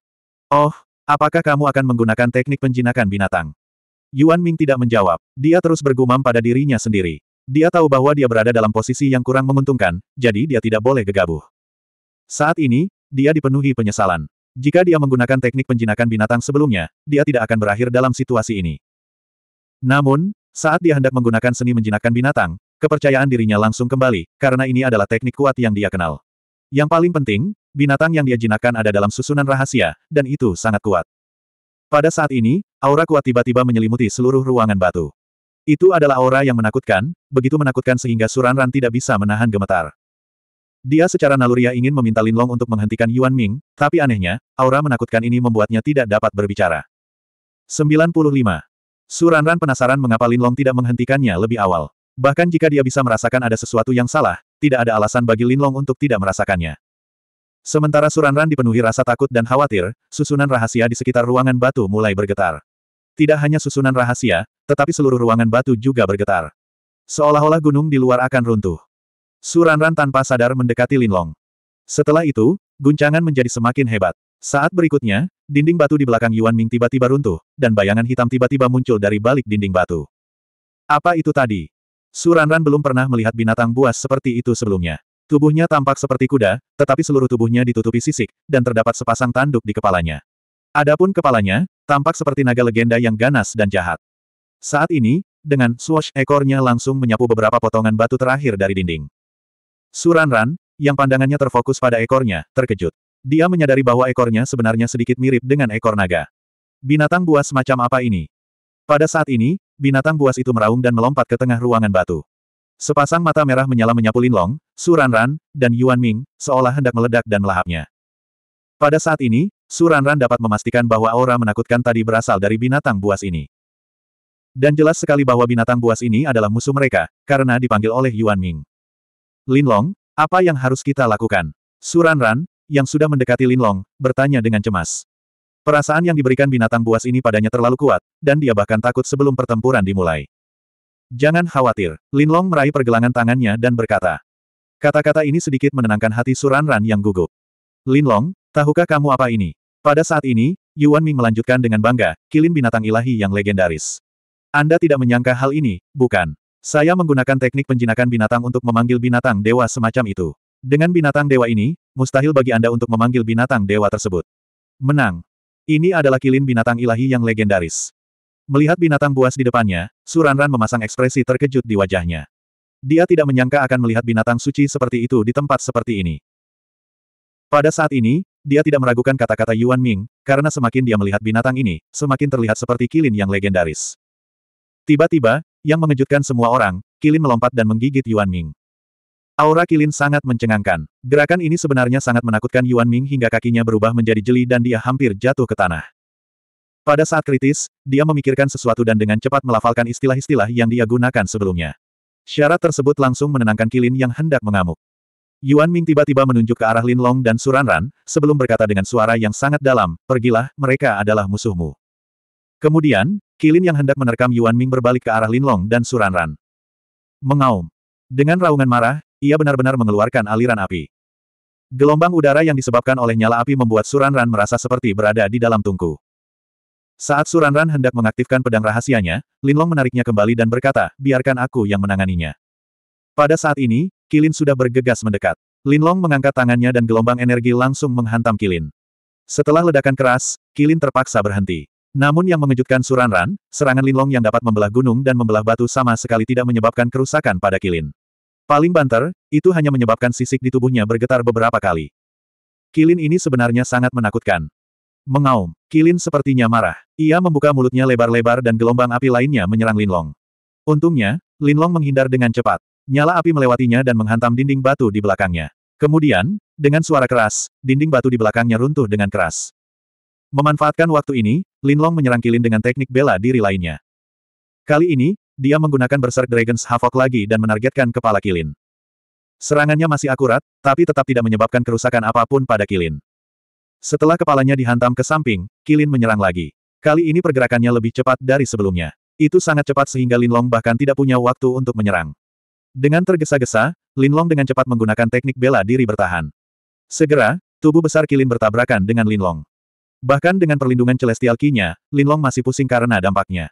Oh, apakah kamu akan menggunakan teknik penjinakan binatang? Yuan Ming tidak menjawab. Dia terus bergumam pada dirinya sendiri. Dia tahu bahwa dia berada dalam posisi yang kurang menguntungkan, jadi dia tidak boleh gegabah. Saat ini, dia dipenuhi penyesalan. Jika dia menggunakan teknik penjinakan binatang sebelumnya, dia tidak akan berakhir dalam situasi ini. Namun, saat dia hendak menggunakan seni menjinakkan binatang, kepercayaan dirinya langsung kembali, karena ini adalah teknik kuat yang dia kenal. Yang paling penting, binatang yang dia jinakan ada dalam susunan rahasia, dan itu sangat kuat. Pada saat ini, aura kuat tiba-tiba menyelimuti seluruh ruangan batu. Itu adalah aura yang menakutkan, begitu menakutkan sehingga Suranran tidak bisa menahan gemetar. Dia secara naluriah ingin meminta Lin Long untuk menghentikan Yuan Ming, tapi anehnya, aura menakutkan ini membuatnya tidak dapat berbicara. 95. Suranran penasaran mengapa Lin Long tidak menghentikannya lebih awal. Bahkan jika dia bisa merasakan ada sesuatu yang salah, tidak ada alasan bagi Lin Long untuk tidak merasakannya. Sementara Suranran dipenuhi rasa takut dan khawatir, susunan rahasia di sekitar ruangan batu mulai bergetar. Tidak hanya susunan rahasia, tetapi seluruh ruangan batu juga bergetar. Seolah-olah gunung di luar akan runtuh. Suranran tanpa sadar mendekati Linlong. Setelah itu, guncangan menjadi semakin hebat. Saat berikutnya, dinding batu di belakang Yuan Ming tiba-tiba runtuh, dan bayangan hitam tiba-tiba muncul dari balik dinding batu. Apa itu tadi? Suranran belum pernah melihat binatang buas seperti itu sebelumnya. Tubuhnya tampak seperti kuda, tetapi seluruh tubuhnya ditutupi sisik, dan terdapat sepasang tanduk di kepalanya. Adapun kepalanya, tampak seperti naga legenda yang ganas dan jahat. Saat ini, dengan swash ekornya langsung menyapu beberapa potongan batu terakhir dari dinding. Suranran, yang pandangannya terfokus pada ekornya, terkejut. Dia menyadari bahwa ekornya sebenarnya sedikit mirip dengan ekor naga. Binatang buas macam apa ini? Pada saat ini, binatang buas itu meraung dan melompat ke tengah ruangan batu. Sepasang mata merah menyala menyapu Linlong, Suranran, dan Yuan Ming, seolah hendak meledak dan melahapnya. Pada saat ini, Suranran dapat memastikan bahwa aura menakutkan tadi berasal dari binatang buas ini. Dan jelas sekali bahwa binatang buas ini adalah musuh mereka, karena dipanggil oleh Yuan Ming. Linlong, apa yang harus kita lakukan? Suranran, yang sudah mendekati Linlong, bertanya dengan cemas. Perasaan yang diberikan binatang buas ini padanya terlalu kuat, dan dia bahkan takut sebelum pertempuran dimulai. Jangan khawatir, Linlong meraih pergelangan tangannya dan berkata. Kata-kata ini sedikit menenangkan hati Suranran yang gugup. Linlong, tahukah kamu apa ini? Pada saat ini, Yuan Ming melanjutkan dengan bangga, kilin binatang ilahi yang legendaris. Anda tidak menyangka hal ini, bukan? Saya menggunakan teknik penjinakan binatang untuk memanggil binatang dewa semacam itu. Dengan binatang dewa ini, mustahil bagi Anda untuk memanggil binatang dewa tersebut. Menang. Ini adalah kilin binatang ilahi yang legendaris. Melihat binatang buas di depannya, Suranran memasang ekspresi terkejut di wajahnya. Dia tidak menyangka akan melihat binatang suci seperti itu di tempat seperti ini. Pada saat ini, dia tidak meragukan kata-kata Yuan Ming, karena semakin dia melihat binatang ini, semakin terlihat seperti kilin yang legendaris. Tiba-tiba, yang mengejutkan semua orang, Kilin melompat dan menggigit Yuan Ming. Aura Kilin sangat mencengangkan. Gerakan ini sebenarnya sangat menakutkan Yuan Ming hingga kakinya berubah menjadi jeli dan dia hampir jatuh ke tanah. Pada saat kritis, dia memikirkan sesuatu dan dengan cepat melafalkan istilah-istilah yang dia gunakan sebelumnya. Syarat tersebut langsung menenangkan Kilin yang hendak mengamuk. Yuan Ming tiba-tiba menunjuk ke arah Lin Long dan Ran, sebelum berkata dengan suara yang sangat dalam, pergilah, mereka adalah musuhmu. Kemudian, Kilin yang hendak menerkam Yuan Ming berbalik ke arah Linlong dan Suranran. Mengaum. Dengan raungan marah, ia benar-benar mengeluarkan aliran api. Gelombang udara yang disebabkan oleh nyala api membuat Suranran merasa seperti berada di dalam tungku. Saat Suranran hendak mengaktifkan pedang rahasianya, Linlong menariknya kembali dan berkata, biarkan aku yang menanganinya. Pada saat ini, Kilin sudah bergegas mendekat. Linlong mengangkat tangannya dan gelombang energi langsung menghantam Kilin. Setelah ledakan keras, Kilin terpaksa berhenti. Namun yang mengejutkan Suranran, serangan Linlong yang dapat membelah gunung dan membelah batu sama sekali tidak menyebabkan kerusakan pada Kilin. Paling banter, itu hanya menyebabkan sisik di tubuhnya bergetar beberapa kali. Kilin ini sebenarnya sangat menakutkan. Mengaum, Kilin sepertinya marah. Ia membuka mulutnya lebar-lebar dan gelombang api lainnya menyerang Linlong. Untungnya, Linlong menghindar dengan cepat. Nyala api melewatinya dan menghantam dinding batu di belakangnya. Kemudian, dengan suara keras, dinding batu di belakangnya runtuh dengan keras. Memanfaatkan waktu ini, Linlong menyerang Kilin dengan teknik bela diri lainnya. Kali ini, dia menggunakan Berserk Dragon's Havoc lagi dan menargetkan kepala Kilin. Serangannya masih akurat, tapi tetap tidak menyebabkan kerusakan apapun pada Kilin. Setelah kepalanya dihantam ke samping, Kilin menyerang lagi. Kali ini pergerakannya lebih cepat dari sebelumnya. Itu sangat cepat sehingga Linlong bahkan tidak punya waktu untuk menyerang. Dengan tergesa-gesa, Linlong dengan cepat menggunakan teknik bela diri bertahan. Segera, tubuh besar Kilin bertabrakan dengan Linlong. Bahkan dengan perlindungan celestial kinya, Linlong masih pusing karena dampaknya.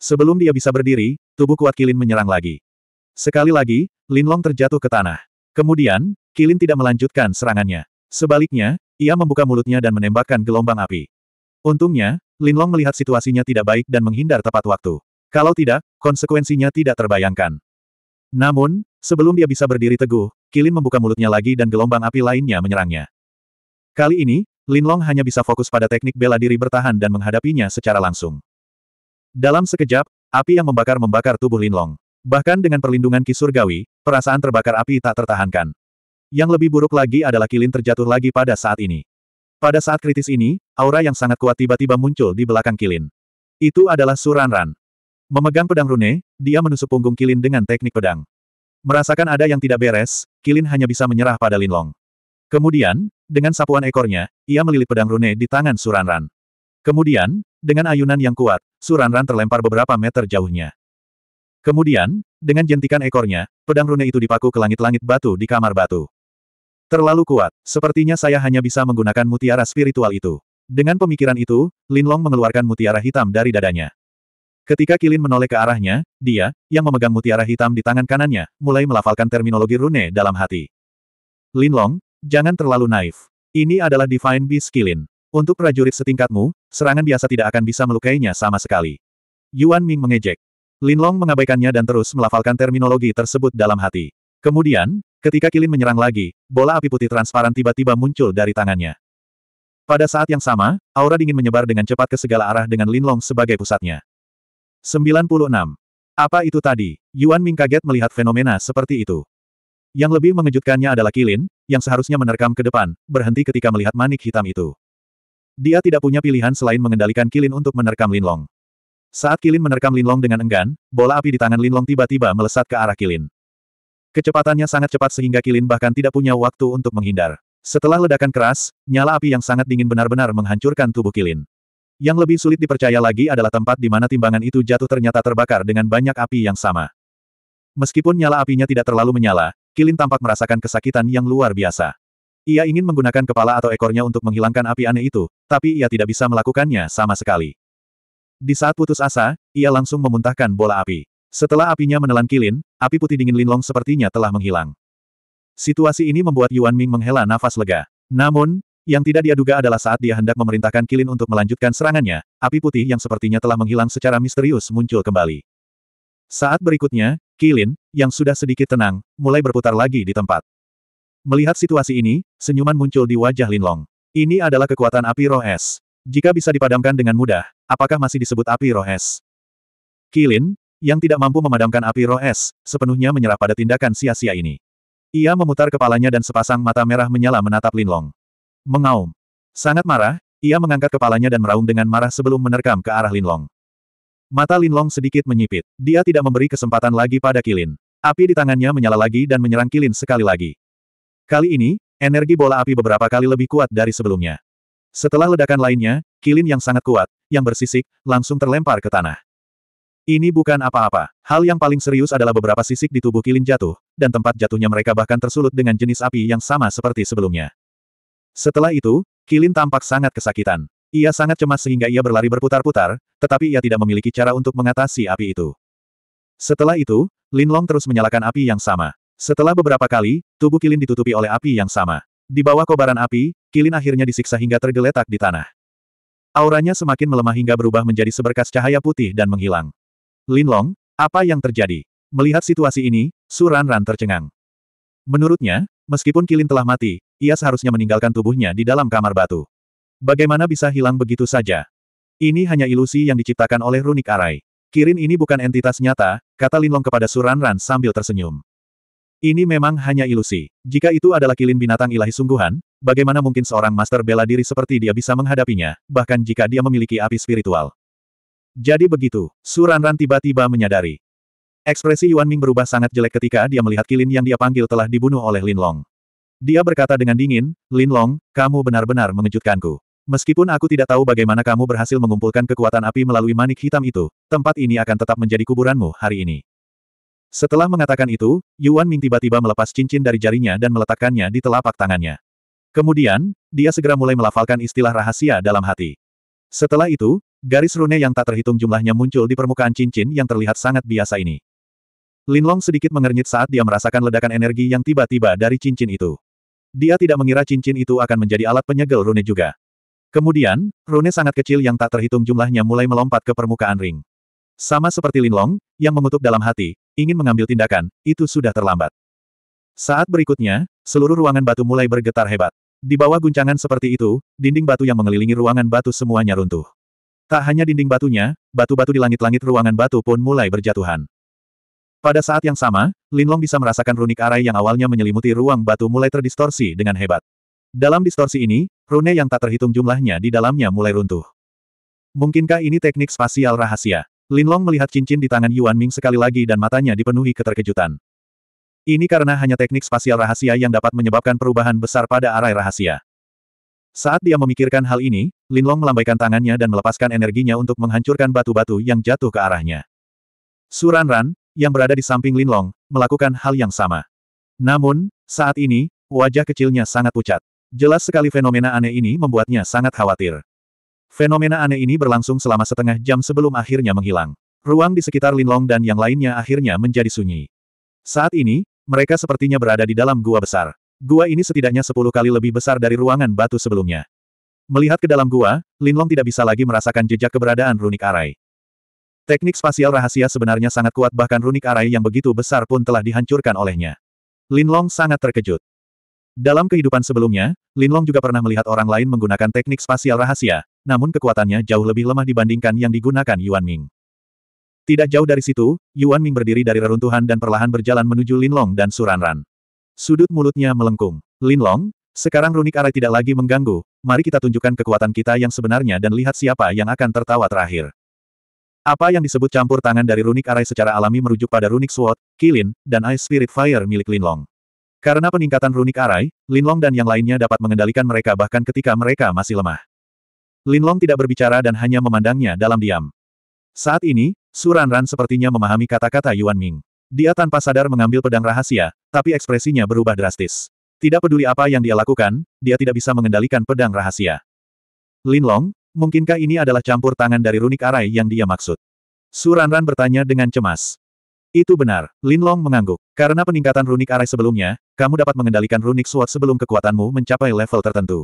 Sebelum dia bisa berdiri, tubuh kuat Kilin menyerang lagi. Sekali lagi, Linlong terjatuh ke tanah. Kemudian, Kilin tidak melanjutkan serangannya. Sebaliknya, ia membuka mulutnya dan menembakkan gelombang api. Untungnya, Linlong melihat situasinya tidak baik dan menghindar tepat waktu. Kalau tidak, konsekuensinya tidak terbayangkan. Namun, sebelum dia bisa berdiri teguh, Kilin membuka mulutnya lagi dan gelombang api lainnya menyerangnya. Kali ini, Linlong hanya bisa fokus pada teknik bela diri bertahan dan menghadapinya secara langsung. Dalam sekejap, api yang membakar membakar tubuh Linlong. Bahkan dengan perlindungan Ki Surgawi, perasaan terbakar api tak tertahankan. Yang lebih buruk lagi adalah Kilin terjatuh lagi pada saat ini. Pada saat kritis ini, aura yang sangat kuat tiba-tiba muncul di belakang Kilin. Itu adalah Suranran. Memegang pedang rune, dia menusuk punggung Kilin dengan teknik pedang. Merasakan ada yang tidak beres, Kilin hanya bisa menyerah pada Linlong. Kemudian, dengan sapuan ekornya, ia melilit pedang rune di tangan Suranran. Kemudian, dengan ayunan yang kuat, Suranran terlempar beberapa meter jauhnya. Kemudian, dengan jentikan ekornya, pedang rune itu dipaku ke langit-langit batu di kamar batu. Terlalu kuat, sepertinya saya hanya bisa menggunakan mutiara spiritual itu. Dengan pemikiran itu, Lin Long mengeluarkan mutiara hitam dari dadanya. Ketika Kilin menoleh ke arahnya, dia, yang memegang mutiara hitam di tangan kanannya, mulai melafalkan terminologi rune dalam hati. Lin Long. Jangan terlalu naif. Ini adalah Divine Beast Kilin. Untuk prajurit setingkatmu, serangan biasa tidak akan bisa melukainya sama sekali. Yuan Ming mengejek. Lin Long mengabaikannya dan terus melafalkan terminologi tersebut dalam hati. Kemudian, ketika Kilin menyerang lagi, bola api putih transparan tiba-tiba muncul dari tangannya. Pada saat yang sama, aura dingin menyebar dengan cepat ke segala arah dengan Lin Long sebagai pusatnya. 96. Apa itu tadi? Yuan Ming kaget melihat fenomena seperti itu. Yang lebih mengejutkannya adalah Kilin, yang seharusnya menerkam ke depan, berhenti ketika melihat manik hitam itu. Dia tidak punya pilihan selain mengendalikan Kilin untuk menerkam Linlong. Saat Kilin menerkam Linlong dengan enggan, bola api di tangan Linlong tiba-tiba melesat ke arah Kilin. Kecepatannya sangat cepat sehingga Kilin bahkan tidak punya waktu untuk menghindar. Setelah ledakan keras, nyala api yang sangat dingin benar-benar menghancurkan tubuh Kilin. Yang lebih sulit dipercaya lagi adalah tempat di mana timbangan itu jatuh ternyata terbakar dengan banyak api yang sama. Meskipun nyala apinya tidak terlalu menyala, Kilin tampak merasakan kesakitan yang luar biasa. Ia ingin menggunakan kepala atau ekornya untuk menghilangkan api aneh itu, tapi ia tidak bisa melakukannya sama sekali. Di saat putus asa, ia langsung memuntahkan bola api. Setelah apinya menelan Kilin, api putih dingin Linlong sepertinya telah menghilang. Situasi ini membuat Yuan Ming menghela nafas lega. Namun, yang tidak dia duga adalah saat dia hendak memerintahkan Kilin untuk melanjutkan serangannya, api putih yang sepertinya telah menghilang secara misterius muncul kembali. Saat berikutnya, Kilin, yang sudah sedikit tenang, mulai berputar lagi di tempat. Melihat situasi ini, senyuman muncul di wajah Linlong. Ini adalah kekuatan api roh es. Jika bisa dipadamkan dengan mudah, apakah masih disebut api roh es? Kilin, yang tidak mampu memadamkan api roh es, sepenuhnya menyerah pada tindakan sia-sia ini. Ia memutar kepalanya dan sepasang mata merah menyala menatap Linlong. Mengaum. Sangat marah, ia mengangkat kepalanya dan meraung dengan marah sebelum menerkam ke arah Linlong. Mata Lin Long sedikit menyipit. Dia tidak memberi kesempatan lagi pada Kilin. Api di tangannya menyala lagi dan menyerang Kilin sekali lagi. Kali ini, energi bola api beberapa kali lebih kuat dari sebelumnya. Setelah ledakan lainnya, Kilin yang sangat kuat, yang bersisik, langsung terlempar ke tanah. Ini bukan apa-apa. Hal yang paling serius adalah beberapa sisik di tubuh Kilin jatuh, dan tempat jatuhnya mereka bahkan tersulut dengan jenis api yang sama seperti sebelumnya. Setelah itu, Kilin tampak sangat kesakitan. Ia sangat cemas sehingga ia berlari berputar-putar, tetapi ia tidak memiliki cara untuk mengatasi api itu. Setelah itu, Lin Long terus menyalakan api yang sama. Setelah beberapa kali, tubuh Kilin ditutupi oleh api yang sama. Di bawah kobaran api, Kilin akhirnya disiksa hingga tergeletak di tanah. Auranya semakin melemah hingga berubah menjadi seberkas cahaya putih dan menghilang. Lin Long, apa yang terjadi? Melihat situasi ini, Suran Ran tercengang. Menurutnya, meskipun Kilin telah mati, ia seharusnya meninggalkan tubuhnya di dalam kamar batu. Bagaimana bisa hilang begitu saja? Ini hanya ilusi yang diciptakan oleh Runik Arai. Kirin ini bukan entitas nyata, kata Linlong kepada Suranran sambil tersenyum. Ini memang hanya ilusi. Jika itu adalah kilin binatang ilahi sungguhan, bagaimana mungkin seorang master bela diri seperti dia bisa menghadapinya, bahkan jika dia memiliki api spiritual. Jadi begitu, Suranran tiba-tiba menyadari. Ekspresi Yuan Ming berubah sangat jelek ketika dia melihat kilin yang dia panggil telah dibunuh oleh Linlong. Dia berkata dengan dingin, Linlong, kamu benar-benar mengejutkanku. Meskipun aku tidak tahu bagaimana kamu berhasil mengumpulkan kekuatan api melalui manik hitam itu, tempat ini akan tetap menjadi kuburanmu hari ini. Setelah mengatakan itu, Yuan Ming tiba-tiba melepas cincin dari jarinya dan meletakkannya di telapak tangannya. Kemudian, dia segera mulai melafalkan istilah rahasia dalam hati. Setelah itu, garis rune yang tak terhitung jumlahnya muncul di permukaan cincin yang terlihat sangat biasa ini. Lin Long sedikit mengernyit saat dia merasakan ledakan energi yang tiba-tiba dari cincin itu. Dia tidak mengira cincin itu akan menjadi alat penyegel rune juga. Kemudian, rune sangat kecil yang tak terhitung jumlahnya mulai melompat ke permukaan ring. Sama seperti Linlong, yang mengutuk dalam hati, ingin mengambil tindakan, itu sudah terlambat. Saat berikutnya, seluruh ruangan batu mulai bergetar hebat. Di bawah guncangan seperti itu, dinding batu yang mengelilingi ruangan batu semuanya runtuh. Tak hanya dinding batunya, batu-batu di langit-langit ruangan batu pun mulai berjatuhan. Pada saat yang sama, Linlong bisa merasakan runik arai yang awalnya menyelimuti ruang batu mulai terdistorsi dengan hebat. Dalam distorsi ini, Rune yang tak terhitung jumlahnya di dalamnya mulai runtuh. Mungkinkah ini teknik spasial rahasia? Linlong melihat cincin di tangan Yuan Ming sekali lagi dan matanya dipenuhi keterkejutan. Ini karena hanya teknik spasial rahasia yang dapat menyebabkan perubahan besar pada arai rahasia. Saat dia memikirkan hal ini, Linlong melambaikan tangannya dan melepaskan energinya untuk menghancurkan batu-batu yang jatuh ke arahnya. Suran Ran, yang berada di samping Linlong, melakukan hal yang sama. Namun, saat ini, wajah kecilnya sangat pucat. Jelas sekali fenomena aneh ini membuatnya sangat khawatir. Fenomena aneh ini berlangsung selama setengah jam sebelum akhirnya menghilang. Ruang di sekitar Linlong dan yang lainnya akhirnya menjadi sunyi. Saat ini, mereka sepertinya berada di dalam gua besar. Gua ini setidaknya sepuluh kali lebih besar dari ruangan batu sebelumnya. Melihat ke dalam gua, Linlong tidak bisa lagi merasakan jejak keberadaan runik arai. Teknik spasial rahasia sebenarnya sangat kuat bahkan runik arai yang begitu besar pun telah dihancurkan olehnya. Linlong sangat terkejut. Dalam kehidupan sebelumnya, Lin Long juga pernah melihat orang lain menggunakan teknik spasial rahasia, namun kekuatannya jauh lebih lemah dibandingkan yang digunakan Yuan Ming. Tidak jauh dari situ, Yuan Ming berdiri dari reruntuhan dan perlahan berjalan menuju Lin Long dan Suranran. Sudut mulutnya melengkung. Lin Long, sekarang runik arai tidak lagi mengganggu, mari kita tunjukkan kekuatan kita yang sebenarnya dan lihat siapa yang akan tertawa terakhir. Apa yang disebut campur tangan dari runik arai secara alami merujuk pada runik sword, kilin, dan ice spirit fire milik Lin Long. Karena peningkatan runik arai, Linlong dan yang lainnya dapat mengendalikan mereka bahkan ketika mereka masih lemah. Linlong tidak berbicara dan hanya memandangnya dalam diam. Saat ini, Suranran sepertinya memahami kata-kata Yuan Ming. Dia tanpa sadar mengambil pedang rahasia, tapi ekspresinya berubah drastis. Tidak peduli apa yang dia lakukan, dia tidak bisa mengendalikan pedang rahasia. Linlong, mungkinkah ini adalah campur tangan dari runik arai yang dia maksud? Suranran bertanya dengan cemas. Itu benar, Lin Long mengangguk. Karena peningkatan runik arai sebelumnya, kamu dapat mengendalikan runik SWOT sebelum kekuatanmu mencapai level tertentu.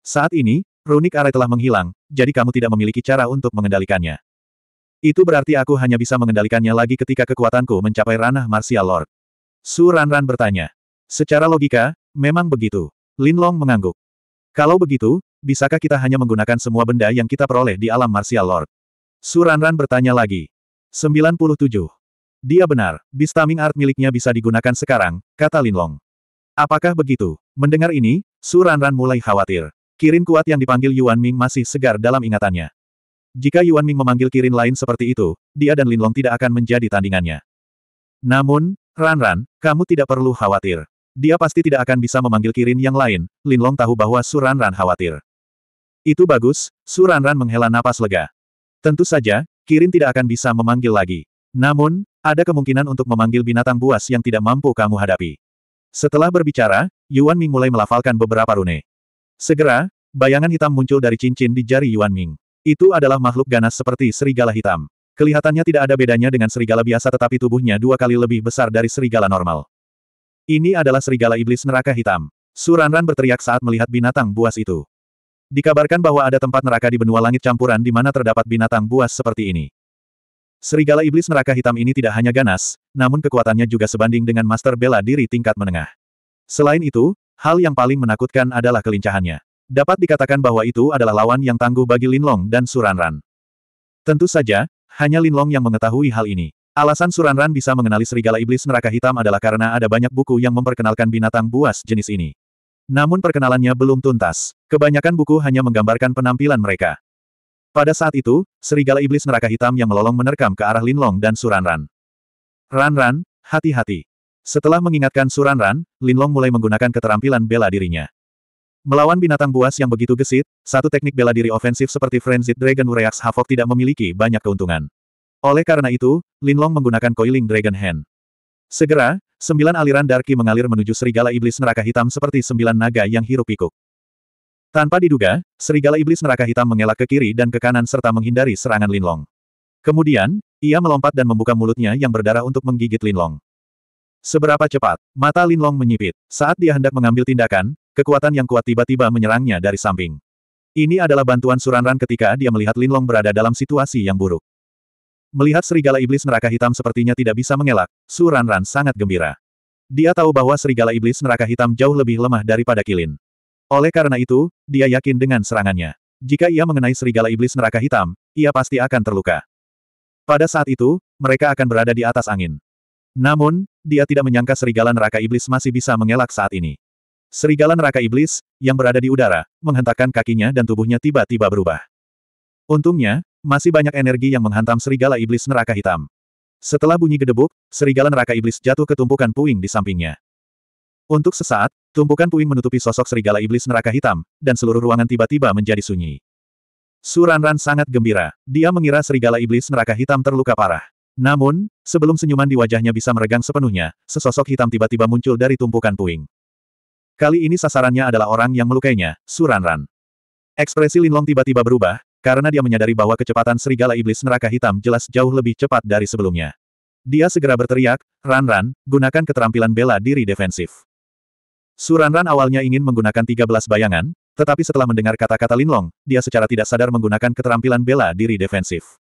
Saat ini, runik arai telah menghilang, jadi kamu tidak memiliki cara untuk mengendalikannya. Itu berarti aku hanya bisa mengendalikannya lagi ketika kekuatanku mencapai ranah Martial Lord. Su Ranran bertanya. Secara logika, memang begitu. Lin Long mengangguk. Kalau begitu, bisakah kita hanya menggunakan semua benda yang kita peroleh di alam Martial Lord? Su Ranran bertanya lagi. 97. Dia benar, Bistaming Art miliknya bisa digunakan sekarang, kata Linlong. Apakah begitu? Mendengar ini, Su Ranran mulai khawatir. Kirin kuat yang dipanggil Yuan Ming masih segar dalam ingatannya. Jika Yuan Ming memanggil Kirin lain seperti itu, dia dan Linlong tidak akan menjadi tandingannya. Namun, Ranran, kamu tidak perlu khawatir. Dia pasti tidak akan bisa memanggil Kirin yang lain, Linlong tahu bahwa Su Ranran khawatir. Itu bagus, Su Ranran menghela napas lega. Tentu saja, Kirin tidak akan bisa memanggil lagi. Namun, ada kemungkinan untuk memanggil binatang buas yang tidak mampu kamu hadapi. Setelah berbicara, Yuan Ming mulai melafalkan beberapa rune. Segera, bayangan hitam muncul dari cincin di jari Yuan Ming. Itu adalah makhluk ganas seperti serigala hitam. Kelihatannya tidak ada bedanya dengan serigala biasa tetapi tubuhnya dua kali lebih besar dari serigala normal. Ini adalah serigala iblis neraka hitam. Suranran berteriak saat melihat binatang buas itu. Dikabarkan bahwa ada tempat neraka di benua langit campuran di mana terdapat binatang buas seperti ini. Serigala iblis neraka hitam ini tidak hanya ganas, namun kekuatannya juga sebanding dengan master bela diri tingkat menengah. Selain itu, hal yang paling menakutkan adalah kelincahannya. Dapat dikatakan bahwa itu adalah lawan yang tangguh bagi Lin Long dan Suranran. Tentu saja, hanya Lin Long yang mengetahui hal ini. Alasan Suranran bisa mengenali serigala iblis neraka hitam adalah karena ada banyak buku yang memperkenalkan binatang buas jenis ini. Namun perkenalannya belum tuntas. Kebanyakan buku hanya menggambarkan penampilan mereka. Pada saat itu, serigala iblis neraka hitam yang melolong menerkam ke arah Linlong dan Suranran. Ranran, hati-hati. Setelah mengingatkan Suranran, Linlong mulai menggunakan keterampilan bela dirinya. Melawan binatang buas yang begitu gesit, satu teknik bela diri ofensif seperti Frenzied Dragon Reax Havok tidak memiliki banyak keuntungan. Oleh karena itu, Linlong menggunakan Coiling Dragon Hand. Segera, sembilan aliran darki mengalir menuju serigala iblis neraka hitam seperti sembilan naga yang hirup pikuk. Tanpa diduga, serigala iblis neraka hitam mengelak ke kiri dan ke kanan serta menghindari serangan Linlong. Kemudian, ia melompat dan membuka mulutnya yang berdarah untuk menggigit Linlong. Seberapa cepat, mata Linlong menyipit. Saat dia hendak mengambil tindakan, kekuatan yang kuat tiba-tiba menyerangnya dari samping. Ini adalah bantuan Suranran ketika dia melihat Linlong berada dalam situasi yang buruk. Melihat serigala iblis neraka hitam sepertinya tidak bisa mengelak, Suranran sangat gembira. Dia tahu bahwa serigala iblis neraka hitam jauh lebih lemah daripada Kilin. Oleh karena itu, dia yakin dengan serangannya. Jika ia mengenai serigala iblis neraka hitam, ia pasti akan terluka. Pada saat itu, mereka akan berada di atas angin. Namun, dia tidak menyangka serigala neraka iblis masih bisa mengelak saat ini. Serigala neraka iblis, yang berada di udara, menghentakkan kakinya dan tubuhnya tiba-tiba berubah. Untungnya, masih banyak energi yang menghantam serigala iblis neraka hitam. Setelah bunyi gedebuk, serigala neraka iblis jatuh ke tumpukan puing di sampingnya. Untuk sesaat, tumpukan puing menutupi sosok serigala iblis neraka hitam, dan seluruh ruangan tiba-tiba menjadi sunyi. Suranran sangat gembira. Dia mengira serigala iblis neraka hitam terluka parah. Namun, sebelum senyuman di wajahnya bisa meregang sepenuhnya, sesosok hitam tiba-tiba muncul dari tumpukan puing. Kali ini sasarannya adalah orang yang melukainya, Suranran. Ekspresi Linlong tiba-tiba berubah, karena dia menyadari bahwa kecepatan serigala iblis neraka hitam jelas jauh lebih cepat dari sebelumnya. Dia segera berteriak, Ranran, gunakan keterampilan bela diri defensif. Suranran awalnya ingin menggunakan 13 bayangan, tetapi setelah mendengar kata-kata Linlong, dia secara tidak sadar menggunakan keterampilan bela diri defensif.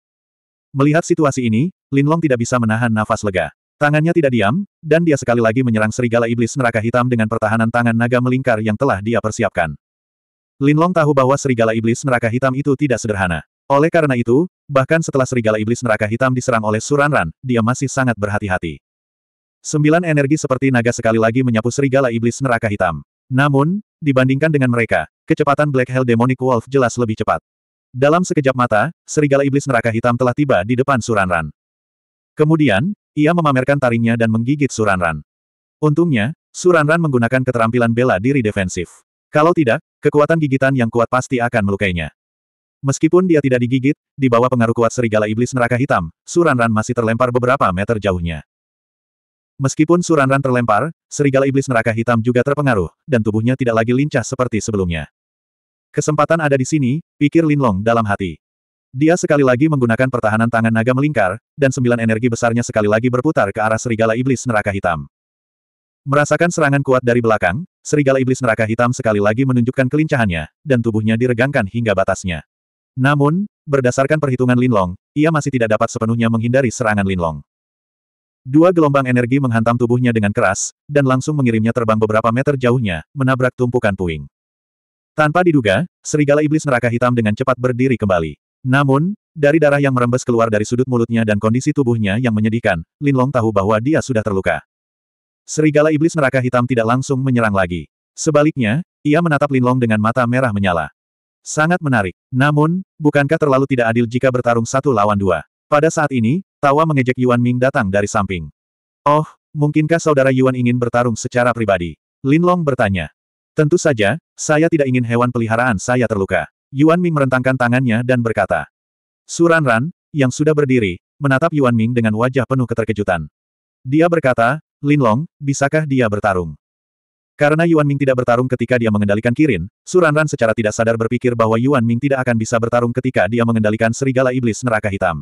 Melihat situasi ini, Linlong tidak bisa menahan nafas lega. Tangannya tidak diam, dan dia sekali lagi menyerang serigala iblis neraka hitam dengan pertahanan tangan naga melingkar yang telah dia persiapkan. Linlong tahu bahwa serigala iblis neraka hitam itu tidak sederhana. Oleh karena itu, bahkan setelah serigala iblis neraka hitam diserang oleh Suranran, dia masih sangat berhati-hati. Sembilan energi seperti naga sekali lagi menyapu serigala iblis neraka hitam. Namun, dibandingkan dengan mereka, kecepatan Black Hell Demonic Wolf jelas lebih cepat. Dalam sekejap mata, serigala iblis neraka hitam telah tiba di depan Suranran. Kemudian, ia memamerkan taringnya dan menggigit Suranran. Untungnya, Suranran menggunakan keterampilan bela diri defensif. Kalau tidak, kekuatan gigitan yang kuat pasti akan melukainya. Meskipun dia tidak digigit, di bawah pengaruh kuat serigala iblis neraka hitam, Suranran masih terlempar beberapa meter jauhnya. Meskipun Suranran terlempar, serigala iblis neraka hitam juga terpengaruh, dan tubuhnya tidak lagi lincah seperti sebelumnya. Kesempatan ada di sini, pikir Linlong dalam hati. Dia sekali lagi menggunakan pertahanan tangan naga melingkar, dan sembilan energi besarnya sekali lagi berputar ke arah serigala iblis neraka hitam. Merasakan serangan kuat dari belakang, serigala iblis neraka hitam sekali lagi menunjukkan kelincahannya, dan tubuhnya diregangkan hingga batasnya. Namun, berdasarkan perhitungan Linlong, ia masih tidak dapat sepenuhnya menghindari serangan Linlong. Dua gelombang energi menghantam tubuhnya dengan keras, dan langsung mengirimnya terbang beberapa meter jauhnya, menabrak tumpukan puing. Tanpa diduga, serigala iblis neraka hitam dengan cepat berdiri kembali. Namun, dari darah yang merembes keluar dari sudut mulutnya dan kondisi tubuhnya yang menyedihkan, Linlong tahu bahwa dia sudah terluka. Serigala iblis neraka hitam tidak langsung menyerang lagi. Sebaliknya, ia menatap Linlong dengan mata merah menyala. Sangat menarik. Namun, bukankah terlalu tidak adil jika bertarung satu lawan dua? Pada saat ini, Tawa mengejek Yuan Ming datang dari samping. Oh, mungkinkah saudara Yuan ingin bertarung secara pribadi? Lin Long bertanya. Tentu saja, saya tidak ingin hewan peliharaan saya terluka. Yuan Ming merentangkan tangannya dan berkata. Suran Ran, yang sudah berdiri, menatap Yuan Ming dengan wajah penuh keterkejutan. Dia berkata, Lin Long, bisakah dia bertarung? Karena Yuan Ming tidak bertarung ketika dia mengendalikan Kirin, Suran Ran secara tidak sadar berpikir bahwa Yuan Ming tidak akan bisa bertarung ketika dia mengendalikan serigala iblis neraka hitam.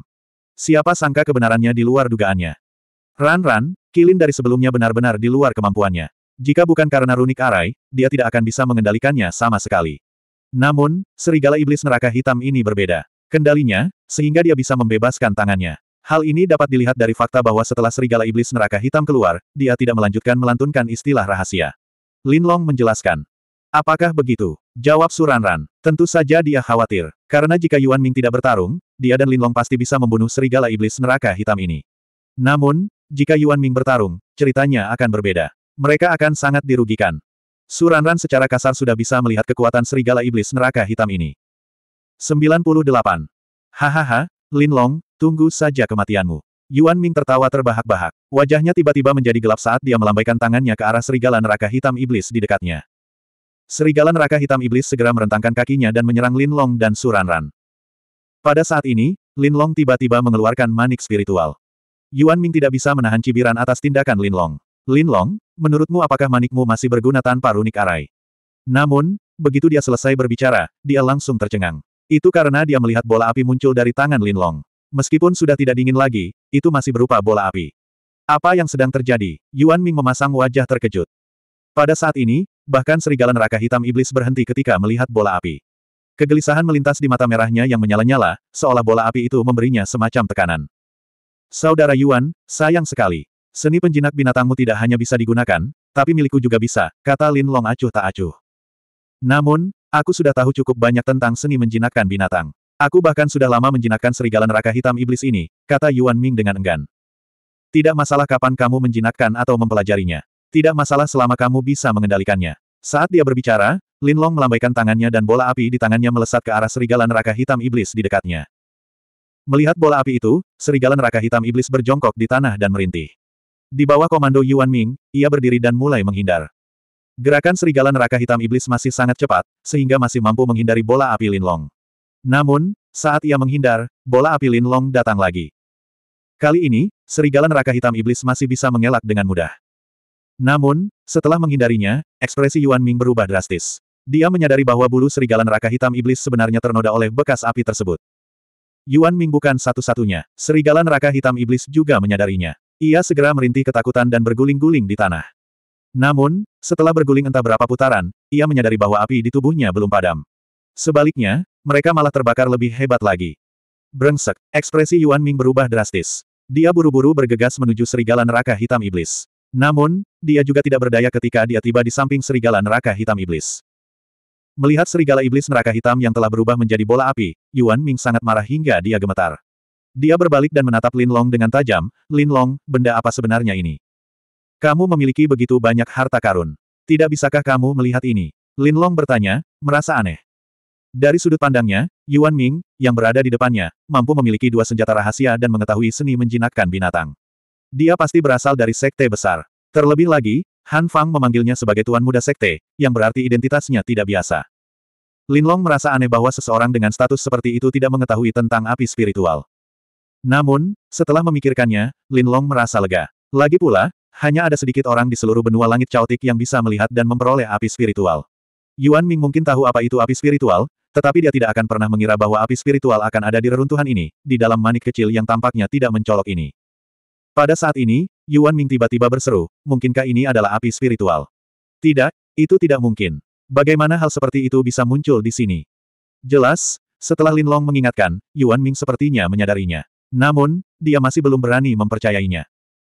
Siapa sangka kebenarannya di luar dugaannya. Ran-ran, kilin dari sebelumnya benar-benar di luar kemampuannya. Jika bukan karena runik arai, dia tidak akan bisa mengendalikannya sama sekali. Namun, serigala iblis neraka hitam ini berbeda. Kendalinya, sehingga dia bisa membebaskan tangannya. Hal ini dapat dilihat dari fakta bahwa setelah serigala iblis neraka hitam keluar, dia tidak melanjutkan melantunkan istilah rahasia. Lin Long menjelaskan. Apakah begitu? Jawab Suranran. Tentu saja dia khawatir. Karena jika Yuan Ming tidak bertarung, dia dan Linlong pasti bisa membunuh serigala iblis neraka hitam ini. Namun, jika Yuan Ming bertarung, ceritanya akan berbeda. Mereka akan sangat dirugikan. Suranran secara kasar sudah bisa melihat kekuatan serigala iblis neraka hitam ini. 98. Hahaha, Linlong, tunggu saja kematianmu. Yuan Ming tertawa terbahak-bahak. Wajahnya tiba-tiba menjadi gelap saat dia melambaikan tangannya ke arah serigala neraka hitam iblis di dekatnya. Serigala neraka hitam iblis segera merentangkan kakinya dan menyerang Linlong dan Suranran. Pada saat ini, Lin Long tiba-tiba mengeluarkan manik spiritual. Yuan Ming tidak bisa menahan cibiran atas tindakan Lin Long. Lin Long, menurutmu apakah manikmu masih berguna tanpa runik arai? Namun, begitu dia selesai berbicara, dia langsung tercengang. Itu karena dia melihat bola api muncul dari tangan Lin Long. Meskipun sudah tidak dingin lagi, itu masih berupa bola api. Apa yang sedang terjadi? Yuan Ming memasang wajah terkejut. Pada saat ini, bahkan serigala neraka hitam iblis berhenti ketika melihat bola api. Kegelisahan melintas di mata merahnya yang menyala-nyala, seolah bola api itu memberinya semacam tekanan. Saudara Yuan, sayang sekali. Seni penjinak binatangmu tidak hanya bisa digunakan, tapi milikku juga bisa, kata Lin Long acuh tak acuh. Namun, aku sudah tahu cukup banyak tentang seni menjinakkan binatang. Aku bahkan sudah lama menjinakkan serigala neraka hitam iblis ini, kata Yuan Ming dengan enggan. Tidak masalah kapan kamu menjinakkan atau mempelajarinya. Tidak masalah selama kamu bisa mengendalikannya. Saat dia berbicara, Lin Long melambaikan tangannya dan bola api di tangannya melesat ke arah serigala neraka hitam iblis di dekatnya. Melihat bola api itu, serigala neraka hitam iblis berjongkok di tanah dan merintih. Di bawah komando Yuan Ming, ia berdiri dan mulai menghindar. Gerakan serigala neraka hitam iblis masih sangat cepat, sehingga masih mampu menghindari bola api Lin Long. Namun, saat ia menghindar, bola api Lin Long datang lagi. Kali ini, serigala neraka hitam iblis masih bisa mengelak dengan mudah. Namun, setelah menghindarinya, ekspresi Yuan Ming berubah drastis. Dia menyadari bahwa bulu serigala neraka hitam iblis sebenarnya ternoda oleh bekas api tersebut. Yuan Ming bukan satu-satunya, serigala neraka hitam iblis juga menyadarinya. Ia segera merintih ketakutan dan berguling-guling di tanah. Namun, setelah berguling entah berapa putaran, ia menyadari bahwa api di tubuhnya belum padam. Sebaliknya, mereka malah terbakar lebih hebat lagi. Brengsek, ekspresi Yuan Ming berubah drastis. Dia buru-buru bergegas menuju serigala neraka hitam iblis. Namun, dia juga tidak berdaya ketika dia tiba di samping serigala neraka hitam iblis. Melihat serigala iblis neraka hitam yang telah berubah menjadi bola api, Yuan Ming sangat marah hingga dia gemetar. Dia berbalik dan menatap Lin Long dengan tajam, Lin Long, benda apa sebenarnya ini? Kamu memiliki begitu banyak harta karun. Tidak bisakah kamu melihat ini? Lin Long bertanya, merasa aneh. Dari sudut pandangnya, Yuan Ming, yang berada di depannya, mampu memiliki dua senjata rahasia dan mengetahui seni menjinakkan binatang. Dia pasti berasal dari sekte besar. Terlebih lagi, Han Fang memanggilnya sebagai tuan muda sekte, yang berarti identitasnya tidak biasa. Lin Long merasa aneh bahwa seseorang dengan status seperti itu tidak mengetahui tentang api spiritual. Namun, setelah memikirkannya, Lin Long merasa lega. Lagi pula, hanya ada sedikit orang di seluruh benua langit caotik yang bisa melihat dan memperoleh api spiritual. Yuan Ming mungkin tahu apa itu api spiritual, tetapi dia tidak akan pernah mengira bahwa api spiritual akan ada di reruntuhan ini, di dalam manik kecil yang tampaknya tidak mencolok ini. Pada saat ini, Yuan Ming tiba-tiba berseru, mungkinkah ini adalah api spiritual? Tidak, itu tidak mungkin. Bagaimana hal seperti itu bisa muncul di sini? Jelas, setelah Lin Long mengingatkan, Yuan Ming sepertinya menyadarinya. Namun, dia masih belum berani mempercayainya.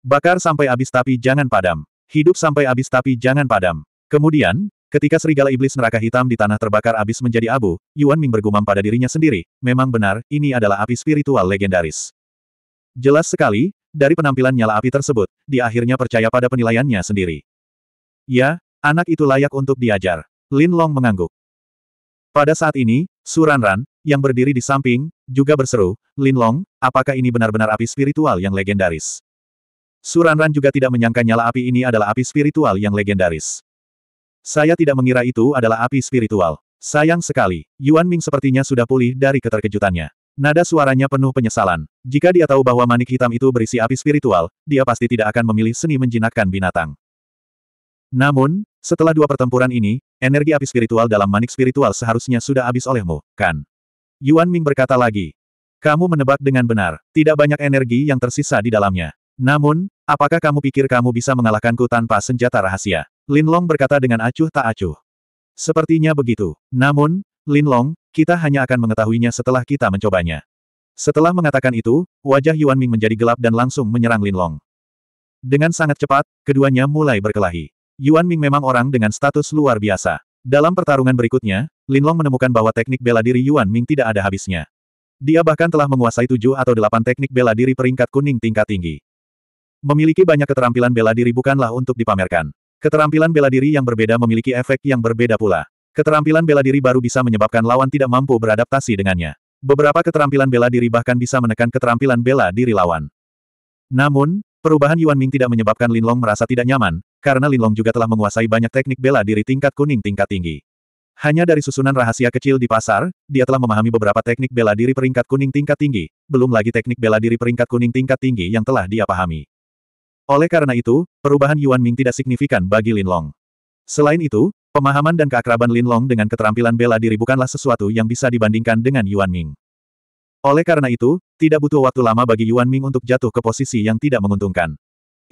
Bakar sampai habis tapi jangan padam. Hidup sampai habis tapi jangan padam. Kemudian, Ketika serigala iblis neraka hitam di tanah terbakar habis menjadi abu, Yuan Ming bergumam pada dirinya sendiri, memang benar, ini adalah api spiritual legendaris. Jelas sekali, dari penampilan nyala api tersebut, dia akhirnya percaya pada penilaiannya sendiri. Ya, anak itu layak untuk diajar. Lin Long mengangguk. Pada saat ini, Suranran, yang berdiri di samping, juga berseru, Lin Long, apakah ini benar-benar api spiritual yang legendaris? Suranran juga tidak menyangka nyala api ini adalah api spiritual yang legendaris. Saya tidak mengira itu adalah api spiritual. Sayang sekali, Yuan Ming sepertinya sudah pulih dari keterkejutannya. Nada suaranya penuh penyesalan. Jika dia tahu bahwa manik hitam itu berisi api spiritual, dia pasti tidak akan memilih seni menjinakkan binatang. Namun, setelah dua pertempuran ini, energi api spiritual dalam manik spiritual seharusnya sudah habis olehmu, kan? Yuan Ming berkata lagi. Kamu menebak dengan benar, tidak banyak energi yang tersisa di dalamnya. Namun, apakah kamu pikir kamu bisa mengalahkanku tanpa senjata rahasia? Lin Long berkata dengan acuh tak acuh. Sepertinya begitu. Namun, Lin Long, kita hanya akan mengetahuinya setelah kita mencobanya. Setelah mengatakan itu, wajah Yuan Ming menjadi gelap dan langsung menyerang Lin Long. Dengan sangat cepat, keduanya mulai berkelahi. Yuan Ming memang orang dengan status luar biasa. Dalam pertarungan berikutnya, Lin Long menemukan bahwa teknik bela diri Yuan Ming tidak ada habisnya. Dia bahkan telah menguasai tujuh atau delapan teknik bela diri peringkat kuning tingkat tinggi. Memiliki banyak keterampilan bela diri bukanlah untuk dipamerkan. Keterampilan bela diri yang berbeda memiliki efek yang berbeda pula. Keterampilan bela diri baru bisa menyebabkan lawan tidak mampu beradaptasi dengannya. Beberapa keterampilan bela diri bahkan bisa menekan keterampilan bela diri lawan. Namun, perubahan Yuan Ming tidak menyebabkan Linlong merasa tidak nyaman, karena Linlong juga telah menguasai banyak teknik bela diri tingkat kuning tingkat tinggi. Hanya dari susunan rahasia kecil di pasar, dia telah memahami beberapa teknik bela diri peringkat kuning tingkat tinggi, belum lagi teknik bela diri peringkat kuning tingkat tinggi yang telah dia pahami. Oleh karena itu, perubahan Yuan Ming tidak signifikan bagi Linlong. Selain itu, Pemahaman dan keakraban Lin Long dengan keterampilan bela diri bukanlah sesuatu yang bisa dibandingkan dengan Yuan Ming. Oleh karena itu, tidak butuh waktu lama bagi Yuan Ming untuk jatuh ke posisi yang tidak menguntungkan.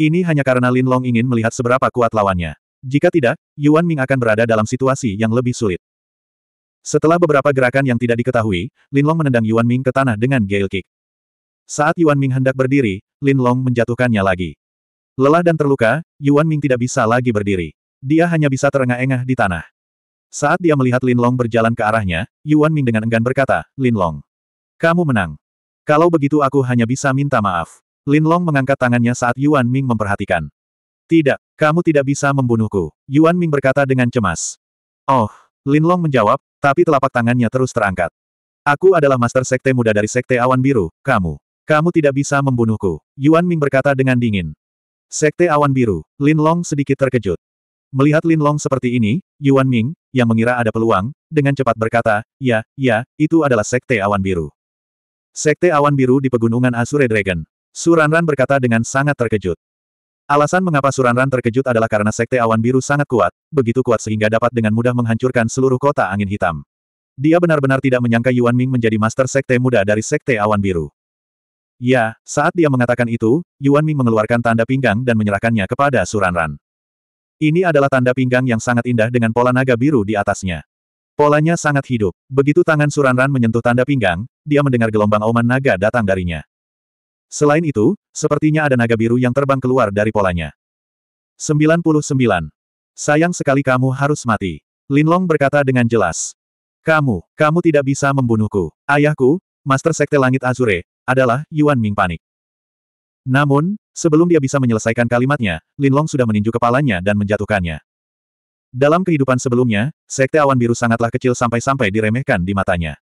Ini hanya karena Lin Long ingin melihat seberapa kuat lawannya. Jika tidak, Yuan Ming akan berada dalam situasi yang lebih sulit. Setelah beberapa gerakan yang tidak diketahui, Lin Long menendang Yuan Ming ke tanah dengan Gale Kick. Saat Yuan Ming hendak berdiri, Lin Long menjatuhkannya lagi. Lelah dan terluka, Yuan Ming tidak bisa lagi berdiri. Dia hanya bisa terengah-engah di tanah. Saat dia melihat Lin Long berjalan ke arahnya, Yuan Ming dengan enggan berkata, Lin Long, Kamu menang. Kalau begitu aku hanya bisa minta maaf. Lin Long mengangkat tangannya saat Yuan Ming memperhatikan. Tidak, kamu tidak bisa membunuhku. Yuan Ming berkata dengan cemas. Oh, Lin Long menjawab, tapi telapak tangannya terus terangkat. Aku adalah Master Sekte Muda dari Sekte Awan Biru, kamu. Kamu tidak bisa membunuhku. Yuan Ming berkata dengan dingin. Sekte Awan Biru, Lin Long sedikit terkejut. Melihat Lin Long seperti ini, Yuan Ming, yang mengira ada peluang, dengan cepat berkata, ya, ya, itu adalah Sekte Awan Biru. Sekte Awan Biru di Pegunungan Asure Dragon. Suranran berkata dengan sangat terkejut. Alasan mengapa Suranran terkejut adalah karena Sekte Awan Biru sangat kuat, begitu kuat sehingga dapat dengan mudah menghancurkan seluruh kota angin hitam. Dia benar-benar tidak menyangka Yuan Ming menjadi master Sekte muda dari Sekte Awan Biru. Ya, saat dia mengatakan itu, Yuan Ming mengeluarkan tanda pinggang dan menyerahkannya kepada Suranran. Ini adalah tanda pinggang yang sangat indah dengan pola naga biru di atasnya. Polanya sangat hidup. Begitu tangan Suranran menyentuh tanda pinggang, dia mendengar gelombang oman naga datang darinya. Selain itu, sepertinya ada naga biru yang terbang keluar dari polanya. 99. Sayang sekali kamu harus mati. Linlong berkata dengan jelas. Kamu, kamu tidak bisa membunuhku. Ayahku, Master Sekte Langit Azure, adalah Yuan Ming panik. Namun, Sebelum dia bisa menyelesaikan kalimatnya, Linlong sudah meninju kepalanya dan menjatuhkannya. Dalam kehidupan sebelumnya, Sekte Awan Biru sangatlah kecil sampai-sampai diremehkan di matanya.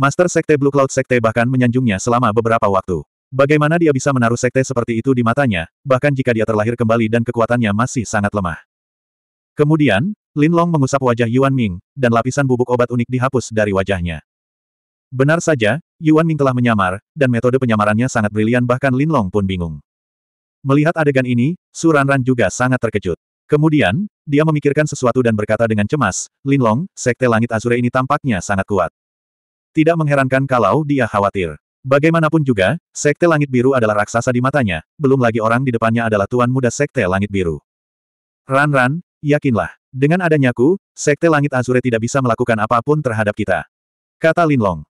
Master Sekte Blue Cloud Sekte bahkan menyanjungnya selama beberapa waktu. Bagaimana dia bisa menaruh sekte seperti itu di matanya, bahkan jika dia terlahir kembali dan kekuatannya masih sangat lemah. Kemudian, Lin Long mengusap wajah Yuan Ming, dan lapisan bubuk obat unik dihapus dari wajahnya. Benar saja, Yuan Ming telah menyamar, dan metode penyamarannya sangat brilian bahkan Lin Long pun bingung. Melihat adegan ini, Suranran juga sangat terkejut. Kemudian, dia memikirkan sesuatu dan berkata dengan cemas, Linlong, sekte langit Azure ini tampaknya sangat kuat. Tidak mengherankan kalau dia khawatir. Bagaimanapun juga, sekte langit biru adalah raksasa di matanya, belum lagi orang di depannya adalah tuan muda sekte langit biru. Ran-ran, yakinlah, dengan adanyaku, sekte langit Azure tidak bisa melakukan apapun terhadap kita. Kata Linlong.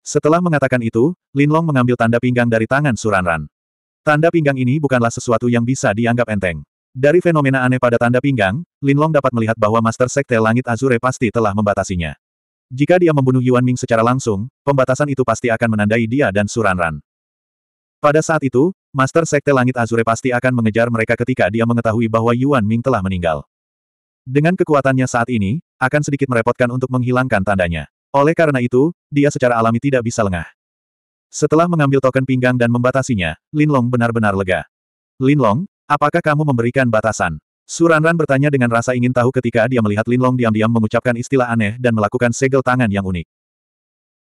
Setelah mengatakan itu, Linlong mengambil tanda pinggang dari tangan Suranran. Tanda pinggang ini bukanlah sesuatu yang bisa dianggap enteng. Dari fenomena aneh pada tanda pinggang, Linlong dapat melihat bahwa Master Sekte Langit Azure pasti telah membatasinya. Jika dia membunuh Yuan Ming secara langsung, pembatasan itu pasti akan menandai dia dan Suranran. Pada saat itu, Master Sekte Langit Azure pasti akan mengejar mereka ketika dia mengetahui bahwa Yuan Ming telah meninggal. Dengan kekuatannya saat ini, akan sedikit merepotkan untuk menghilangkan tandanya. Oleh karena itu, dia secara alami tidak bisa lengah. Setelah mengambil token pinggang dan membatasinya, Linlong benar-benar lega. Linlong, apakah kamu memberikan batasan? Suranran bertanya dengan rasa ingin tahu ketika dia melihat Linlong diam-diam mengucapkan istilah aneh dan melakukan segel tangan yang unik.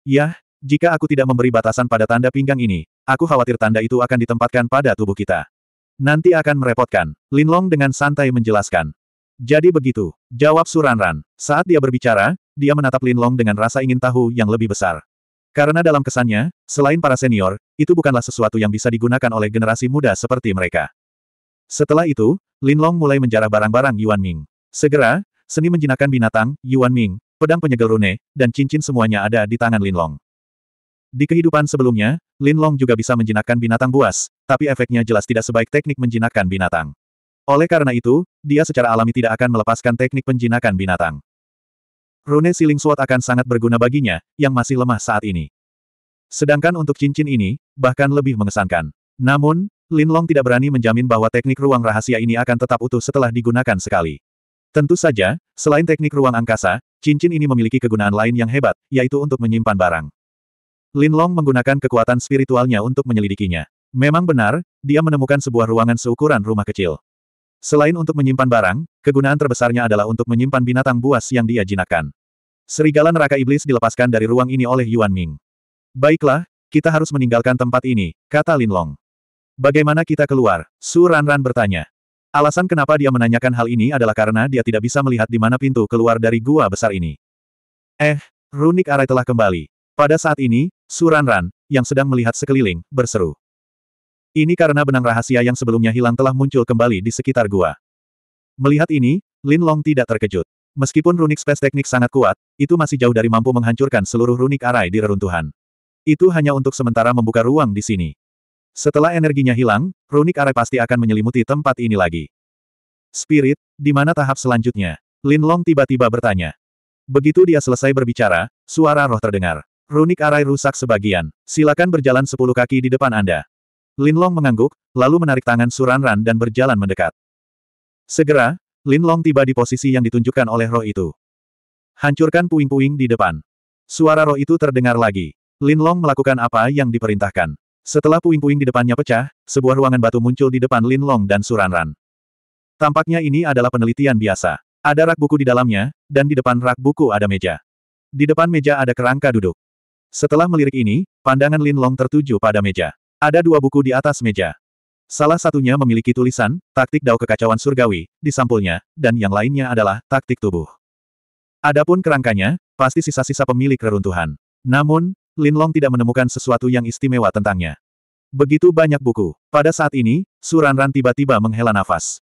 Yah, jika aku tidak memberi batasan pada tanda pinggang ini, aku khawatir tanda itu akan ditempatkan pada tubuh kita. Nanti akan merepotkan, Linlong dengan santai menjelaskan. Jadi begitu, jawab Suranran. Saat dia berbicara, dia menatap Linlong dengan rasa ingin tahu yang lebih besar. Karena dalam kesannya, selain para senior, itu bukanlah sesuatu yang bisa digunakan oleh generasi muda seperti mereka. Setelah itu, Lin Long mulai menjarah barang-barang Yuan Ming. Segera, seni menjinakkan binatang, Yuan Ming, pedang penyegel rune, dan cincin semuanya ada di tangan Lin Long. Di kehidupan sebelumnya, Lin Long juga bisa menjinakkan binatang buas, tapi efeknya jelas tidak sebaik teknik menjinakkan binatang. Oleh karena itu, dia secara alami tidak akan melepaskan teknik penjinakan binatang. Rune Siling Sword akan sangat berguna baginya, yang masih lemah saat ini. Sedangkan untuk cincin ini, bahkan lebih mengesankan. Namun, Lin Long tidak berani menjamin bahwa teknik ruang rahasia ini akan tetap utuh setelah digunakan sekali. Tentu saja, selain teknik ruang angkasa, cincin ini memiliki kegunaan lain yang hebat, yaitu untuk menyimpan barang. Lin Long menggunakan kekuatan spiritualnya untuk menyelidikinya. Memang benar, dia menemukan sebuah ruangan seukuran rumah kecil. Selain untuk menyimpan barang, kegunaan terbesarnya adalah untuk menyimpan binatang buas yang dia jinakan. Serigala neraka iblis dilepaskan dari ruang ini oleh Yuan Ming. Baiklah, kita harus meninggalkan tempat ini, kata Lin Long. Bagaimana kita keluar? Su Ran Ran bertanya. Alasan kenapa dia menanyakan hal ini adalah karena dia tidak bisa melihat di mana pintu keluar dari gua besar ini. Eh, Runik Arai telah kembali. Pada saat ini, Su Ran Ran, yang sedang melihat sekeliling, berseru. Ini karena benang rahasia yang sebelumnya hilang telah muncul kembali di sekitar gua. Melihat ini, Lin Long tidak terkejut. Meskipun runik space teknik sangat kuat, itu masih jauh dari mampu menghancurkan seluruh runik arai di reruntuhan. Itu hanya untuk sementara membuka ruang di sini. Setelah energinya hilang, runik arai pasti akan menyelimuti tempat ini lagi. Spirit, di mana tahap selanjutnya? Lin Long tiba-tiba bertanya. Begitu dia selesai berbicara, suara roh terdengar. Runik arai rusak sebagian. Silakan berjalan sepuluh kaki di depan Anda. Linlong mengangguk, lalu menarik tangan Suran Ran dan berjalan mendekat. Segera, Linlong tiba di posisi yang ditunjukkan oleh roh itu. Hancurkan puing-puing di depan. Suara roh itu terdengar lagi. Linlong melakukan apa yang diperintahkan. Setelah puing-puing di depannya pecah, sebuah ruangan batu muncul di depan Linlong dan Suran Ran. Tampaknya ini adalah penelitian biasa. Ada rak buku di dalamnya, dan di depan rak buku ada meja. Di depan meja ada kerangka duduk. Setelah melirik ini, pandangan Linlong tertuju pada meja. Ada dua buku di atas meja. Salah satunya memiliki tulisan, taktik dao kekacauan surgawi, di sampulnya, dan yang lainnya adalah, taktik tubuh. Adapun kerangkanya, pasti sisa-sisa pemilik reruntuhan. Namun, Lin Long tidak menemukan sesuatu yang istimewa tentangnya. Begitu banyak buku. Pada saat ini, Suranran tiba-tiba menghela nafas.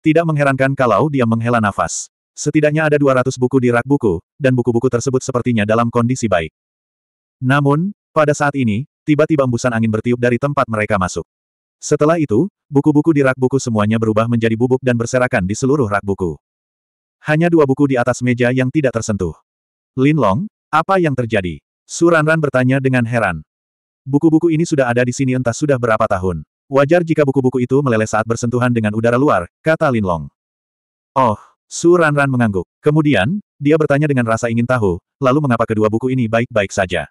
Tidak mengherankan kalau dia menghela nafas. Setidaknya ada 200 buku di rak buku, dan buku-buku tersebut sepertinya dalam kondisi baik. Namun, pada saat ini, tiba-tiba embusan angin bertiup dari tempat mereka masuk. Setelah itu, buku-buku di rak buku semuanya berubah menjadi bubuk dan berserakan di seluruh rak buku. Hanya dua buku di atas meja yang tidak tersentuh. Lin Long, apa yang terjadi? Suranran bertanya dengan heran. Buku-buku ini sudah ada di sini entah sudah berapa tahun. Wajar jika buku-buku itu meleleh saat bersentuhan dengan udara luar, kata Lin Long. Oh, Suranran mengangguk. Kemudian, dia bertanya dengan rasa ingin tahu, lalu mengapa kedua buku ini baik-baik saja?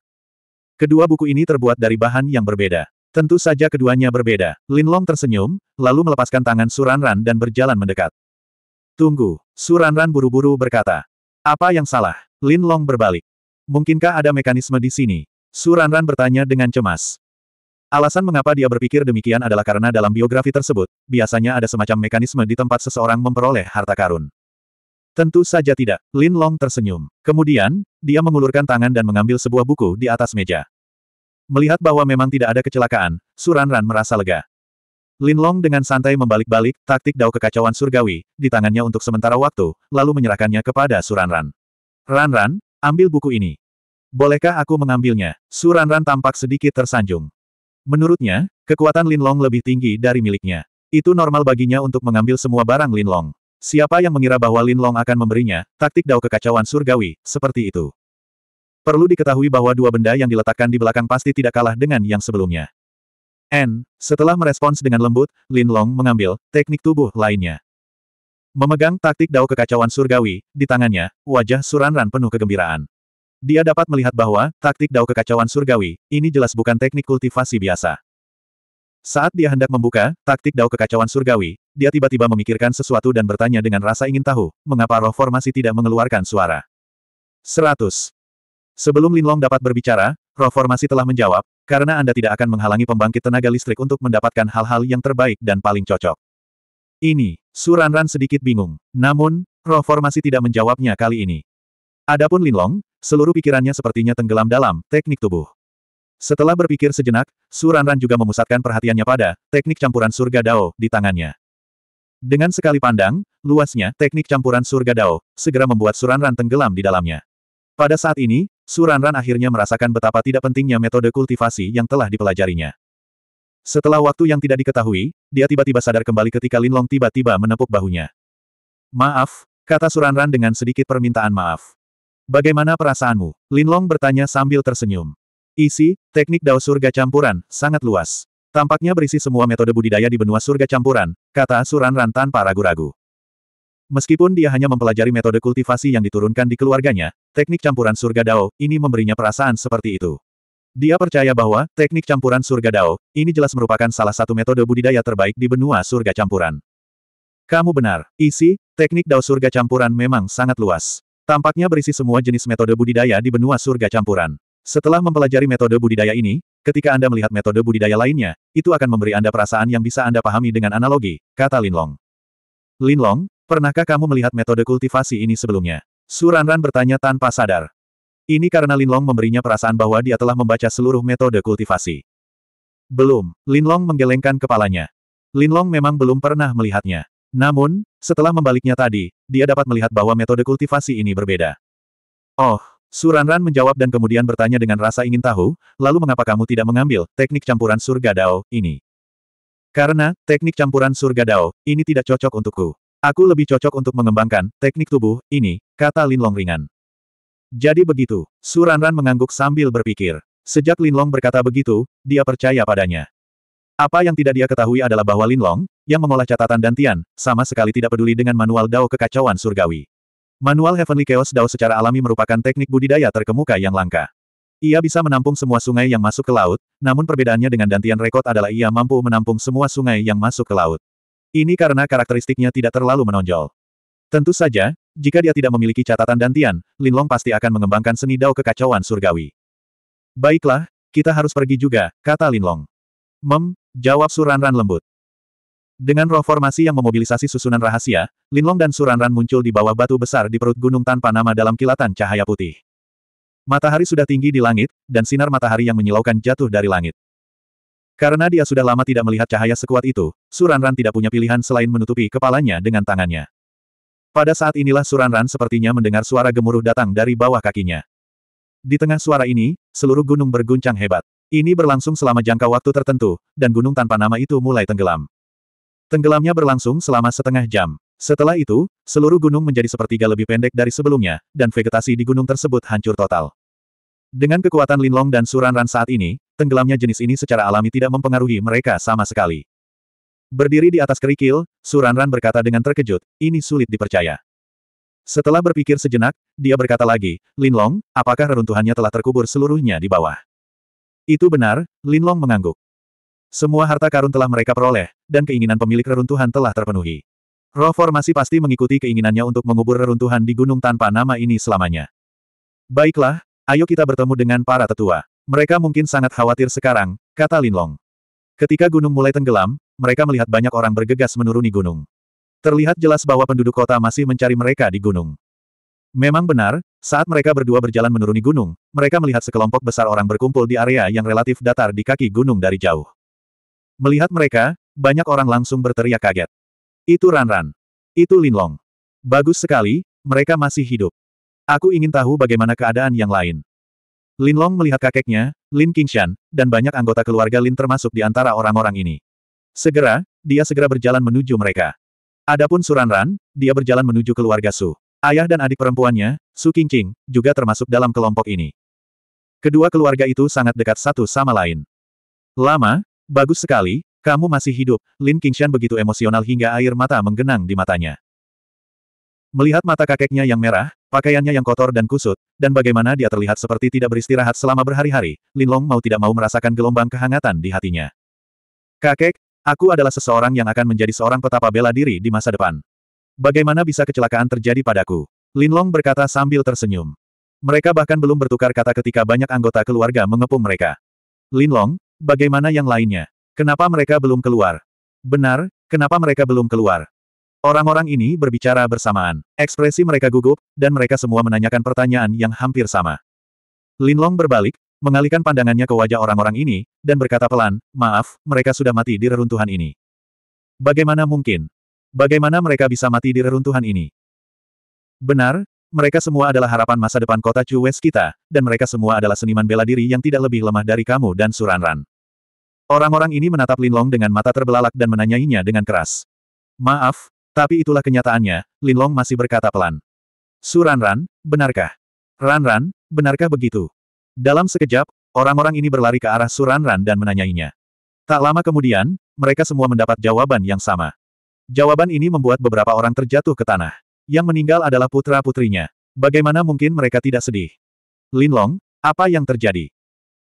Kedua buku ini terbuat dari bahan yang berbeda. Tentu saja keduanya berbeda. Lin Long tersenyum, lalu melepaskan tangan Suran Ran dan berjalan mendekat. Tunggu, Suran Ran buru-buru berkata. Apa yang salah? Lin Long berbalik. Mungkinkah ada mekanisme di sini? Suran Ran bertanya dengan cemas. Alasan mengapa dia berpikir demikian adalah karena dalam biografi tersebut, biasanya ada semacam mekanisme di tempat seseorang memperoleh harta karun. Tentu saja tidak, Lin Long tersenyum. Kemudian, dia mengulurkan tangan dan mengambil sebuah buku di atas meja. Melihat bahwa memang tidak ada kecelakaan, Suran Ran merasa lega. Lin Long dengan santai membalik-balik taktik dao kekacauan surgawi di tangannya untuk sementara waktu, lalu menyerahkannya kepada Suran Ran. Ran Ran, ambil buku ini. Bolehkah aku mengambilnya? Suran Ran tampak sedikit tersanjung. Menurutnya, kekuatan Lin Long lebih tinggi dari miliknya. Itu normal baginya untuk mengambil semua barang Lin Long. Siapa yang mengira bahwa Lin Long akan memberinya, taktik dao kekacauan surgawi, seperti itu. Perlu diketahui bahwa dua benda yang diletakkan di belakang pasti tidak kalah dengan yang sebelumnya. N. Setelah merespons dengan lembut, Lin Long mengambil teknik tubuh lainnya. Memegang taktik dao kekacauan surgawi, di tangannya, wajah Suranran penuh kegembiraan. Dia dapat melihat bahwa taktik dao kekacauan surgawi, ini jelas bukan teknik kultivasi biasa. Saat dia hendak membuka, taktik dao kekacauan surgawi, dia tiba-tiba memikirkan sesuatu dan bertanya dengan rasa ingin tahu, mengapa roh formasi tidak mengeluarkan suara. 100. Sebelum Linlong dapat berbicara, roh formasi telah menjawab, karena Anda tidak akan menghalangi pembangkit tenaga listrik untuk mendapatkan hal-hal yang terbaik dan paling cocok. Ini, Suranran sedikit bingung. Namun, roh formasi tidak menjawabnya kali ini. Adapun Linlong, seluruh pikirannya sepertinya tenggelam dalam teknik tubuh. Setelah berpikir sejenak, Suranran juga memusatkan perhatiannya pada teknik campuran surga Dao di tangannya. Dengan sekali pandang, luasnya teknik campuran surga Dao segera membuat Suranran tenggelam di dalamnya. Pada saat ini, Suranran akhirnya merasakan betapa tidak pentingnya metode kultivasi yang telah dipelajarinya. Setelah waktu yang tidak diketahui, dia tiba-tiba sadar kembali ketika Linlong tiba-tiba menepuk bahunya. Maaf, kata Suranran dengan sedikit permintaan maaf. Bagaimana perasaanmu? Linlong bertanya sambil tersenyum. Isi, teknik dao surga campuran, sangat luas. Tampaknya berisi semua metode budidaya di benua surga campuran, kata Suran Ran tanpa ragu-ragu. Meskipun dia hanya mempelajari metode kultivasi yang diturunkan di keluarganya, teknik campuran surga dao, ini memberinya perasaan seperti itu. Dia percaya bahwa, teknik campuran surga dao, ini jelas merupakan salah satu metode budidaya terbaik di benua surga campuran. Kamu benar, isi, teknik dao surga campuran memang sangat luas. Tampaknya berisi semua jenis metode budidaya di benua surga campuran. Setelah mempelajari metode budidaya ini, ketika Anda melihat metode budidaya lainnya, itu akan memberi Anda perasaan yang bisa Anda pahami dengan analogi, kata Linlong. Linlong, pernahkah kamu melihat metode kultivasi ini sebelumnya? Suranran bertanya tanpa sadar. Ini karena Linlong memberinya perasaan bahwa dia telah membaca seluruh metode kultivasi. Belum, Linlong menggelengkan kepalanya. Linlong memang belum pernah melihatnya. Namun, setelah membaliknya tadi, dia dapat melihat bahwa metode kultivasi ini berbeda. Oh, Suranran menjawab dan kemudian bertanya dengan rasa ingin tahu, lalu mengapa kamu tidak mengambil teknik campuran surga Dao ini? Karena, teknik campuran surga Dao, ini tidak cocok untukku. Aku lebih cocok untuk mengembangkan teknik tubuh ini, kata Linlong ringan. Jadi begitu, Suranran mengangguk sambil berpikir. Sejak Lin Long berkata begitu, dia percaya padanya. Apa yang tidak dia ketahui adalah bahwa Lin Long yang mengolah catatan dan Tian, sama sekali tidak peduli dengan manual Dao kekacauan surgawi. Manual Heavenly Chaos Dao secara alami merupakan teknik budidaya terkemuka yang langka. Ia bisa menampung semua sungai yang masuk ke laut, namun perbedaannya dengan dantian rekod adalah ia mampu menampung semua sungai yang masuk ke laut. Ini karena karakteristiknya tidak terlalu menonjol. Tentu saja, jika dia tidak memiliki catatan dantian, Linlong pasti akan mengembangkan seni Dao kekacauan surgawi. Baiklah, kita harus pergi juga, kata Linlong. Mem, jawab Suranran lembut. Dengan roh formasi yang memobilisasi susunan rahasia, Linlong dan Suranran muncul di bawah batu besar di perut gunung tanpa nama dalam kilatan cahaya putih. Matahari sudah tinggi di langit, dan sinar matahari yang menyilaukan jatuh dari langit. Karena dia sudah lama tidak melihat cahaya sekuat itu, Suranran tidak punya pilihan selain menutupi kepalanya dengan tangannya. Pada saat inilah Suranran sepertinya mendengar suara gemuruh datang dari bawah kakinya. Di tengah suara ini, seluruh gunung berguncang hebat. Ini berlangsung selama jangka waktu tertentu, dan gunung tanpa nama itu mulai tenggelam. Tenggelamnya berlangsung selama setengah jam. Setelah itu, seluruh gunung menjadi sepertiga lebih pendek dari sebelumnya, dan vegetasi di gunung tersebut hancur total. Dengan kekuatan Linlong dan Suranran saat ini, tenggelamnya jenis ini secara alami tidak mempengaruhi mereka sama sekali. Berdiri di atas kerikil, Suranran berkata dengan terkejut, ini sulit dipercaya. Setelah berpikir sejenak, dia berkata lagi, Linlong, apakah reruntuhannya telah terkubur seluruhnya di bawah? Itu benar, Linlong mengangguk. Semua harta karun telah mereka peroleh, dan keinginan pemilik reruntuhan telah terpenuhi. Roh formasi pasti mengikuti keinginannya untuk mengubur reruntuhan di gunung tanpa nama ini selamanya. Baiklah, ayo kita bertemu dengan para tetua. Mereka mungkin sangat khawatir sekarang, kata Linlong. Ketika gunung mulai tenggelam, mereka melihat banyak orang bergegas menuruni gunung. Terlihat jelas bahwa penduduk kota masih mencari mereka di gunung. Memang benar, saat mereka berdua berjalan menuruni gunung, mereka melihat sekelompok besar orang berkumpul di area yang relatif datar di kaki gunung dari jauh. Melihat mereka, banyak orang langsung berteriak kaget. Itu Ranran. Itu Linlong. Bagus sekali, mereka masih hidup. Aku ingin tahu bagaimana keadaan yang lain. Linlong melihat kakeknya, Lin Kingshan, dan banyak anggota keluarga Lin termasuk di antara orang-orang ini. Segera, dia segera berjalan menuju mereka. Adapun Suranran, dia berjalan menuju keluarga Su. Ayah dan adik perempuannya, Su Qingqing, juga termasuk dalam kelompok ini. Kedua keluarga itu sangat dekat satu sama lain. Lama, Bagus sekali, kamu masih hidup, Lin Qingshan begitu emosional hingga air mata menggenang di matanya. Melihat mata kakeknya yang merah, pakaiannya yang kotor dan kusut, dan bagaimana dia terlihat seperti tidak beristirahat selama berhari-hari, Lin Long mau tidak mau merasakan gelombang kehangatan di hatinya. Kakek, aku adalah seseorang yang akan menjadi seorang petapa bela diri di masa depan. Bagaimana bisa kecelakaan terjadi padaku? Lin Long berkata sambil tersenyum. Mereka bahkan belum bertukar kata ketika banyak anggota keluarga mengepung mereka. Lin Long, Bagaimana yang lainnya? Kenapa mereka belum keluar? Benar, kenapa mereka belum keluar? Orang-orang ini berbicara bersamaan. Ekspresi mereka gugup, dan mereka semua menanyakan pertanyaan yang hampir sama. Linlong berbalik, mengalihkan pandangannya ke wajah orang-orang ini, dan berkata pelan, maaf, mereka sudah mati di reruntuhan ini. Bagaimana mungkin? Bagaimana mereka bisa mati di reruntuhan ini? Benar, mereka semua adalah harapan masa depan kota Cuwes kita, dan mereka semua adalah seniman bela diri yang tidak lebih lemah dari kamu dan Suranran. Orang-orang ini menatap Linlong dengan mata terbelalak dan menanyainya dengan keras. Maaf, tapi itulah kenyataannya, Linlong masih berkata pelan. Suranran, benarkah? Ranran, benarkah begitu? Dalam sekejap, orang-orang ini berlari ke arah Suranran dan menanyainya. Tak lama kemudian, mereka semua mendapat jawaban yang sama. Jawaban ini membuat beberapa orang terjatuh ke tanah. Yang meninggal adalah putra-putrinya. Bagaimana mungkin mereka tidak sedih? Linlong, apa yang terjadi?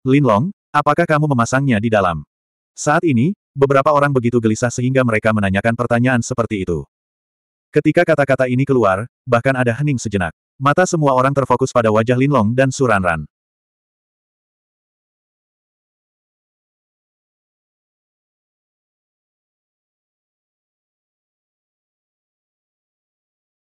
Linlong, apakah kamu memasangnya di dalam? Saat ini, beberapa orang begitu gelisah sehingga mereka menanyakan pertanyaan seperti itu. Ketika kata-kata ini keluar, bahkan ada hening sejenak. Mata semua orang terfokus pada wajah Linlong dan Suranran.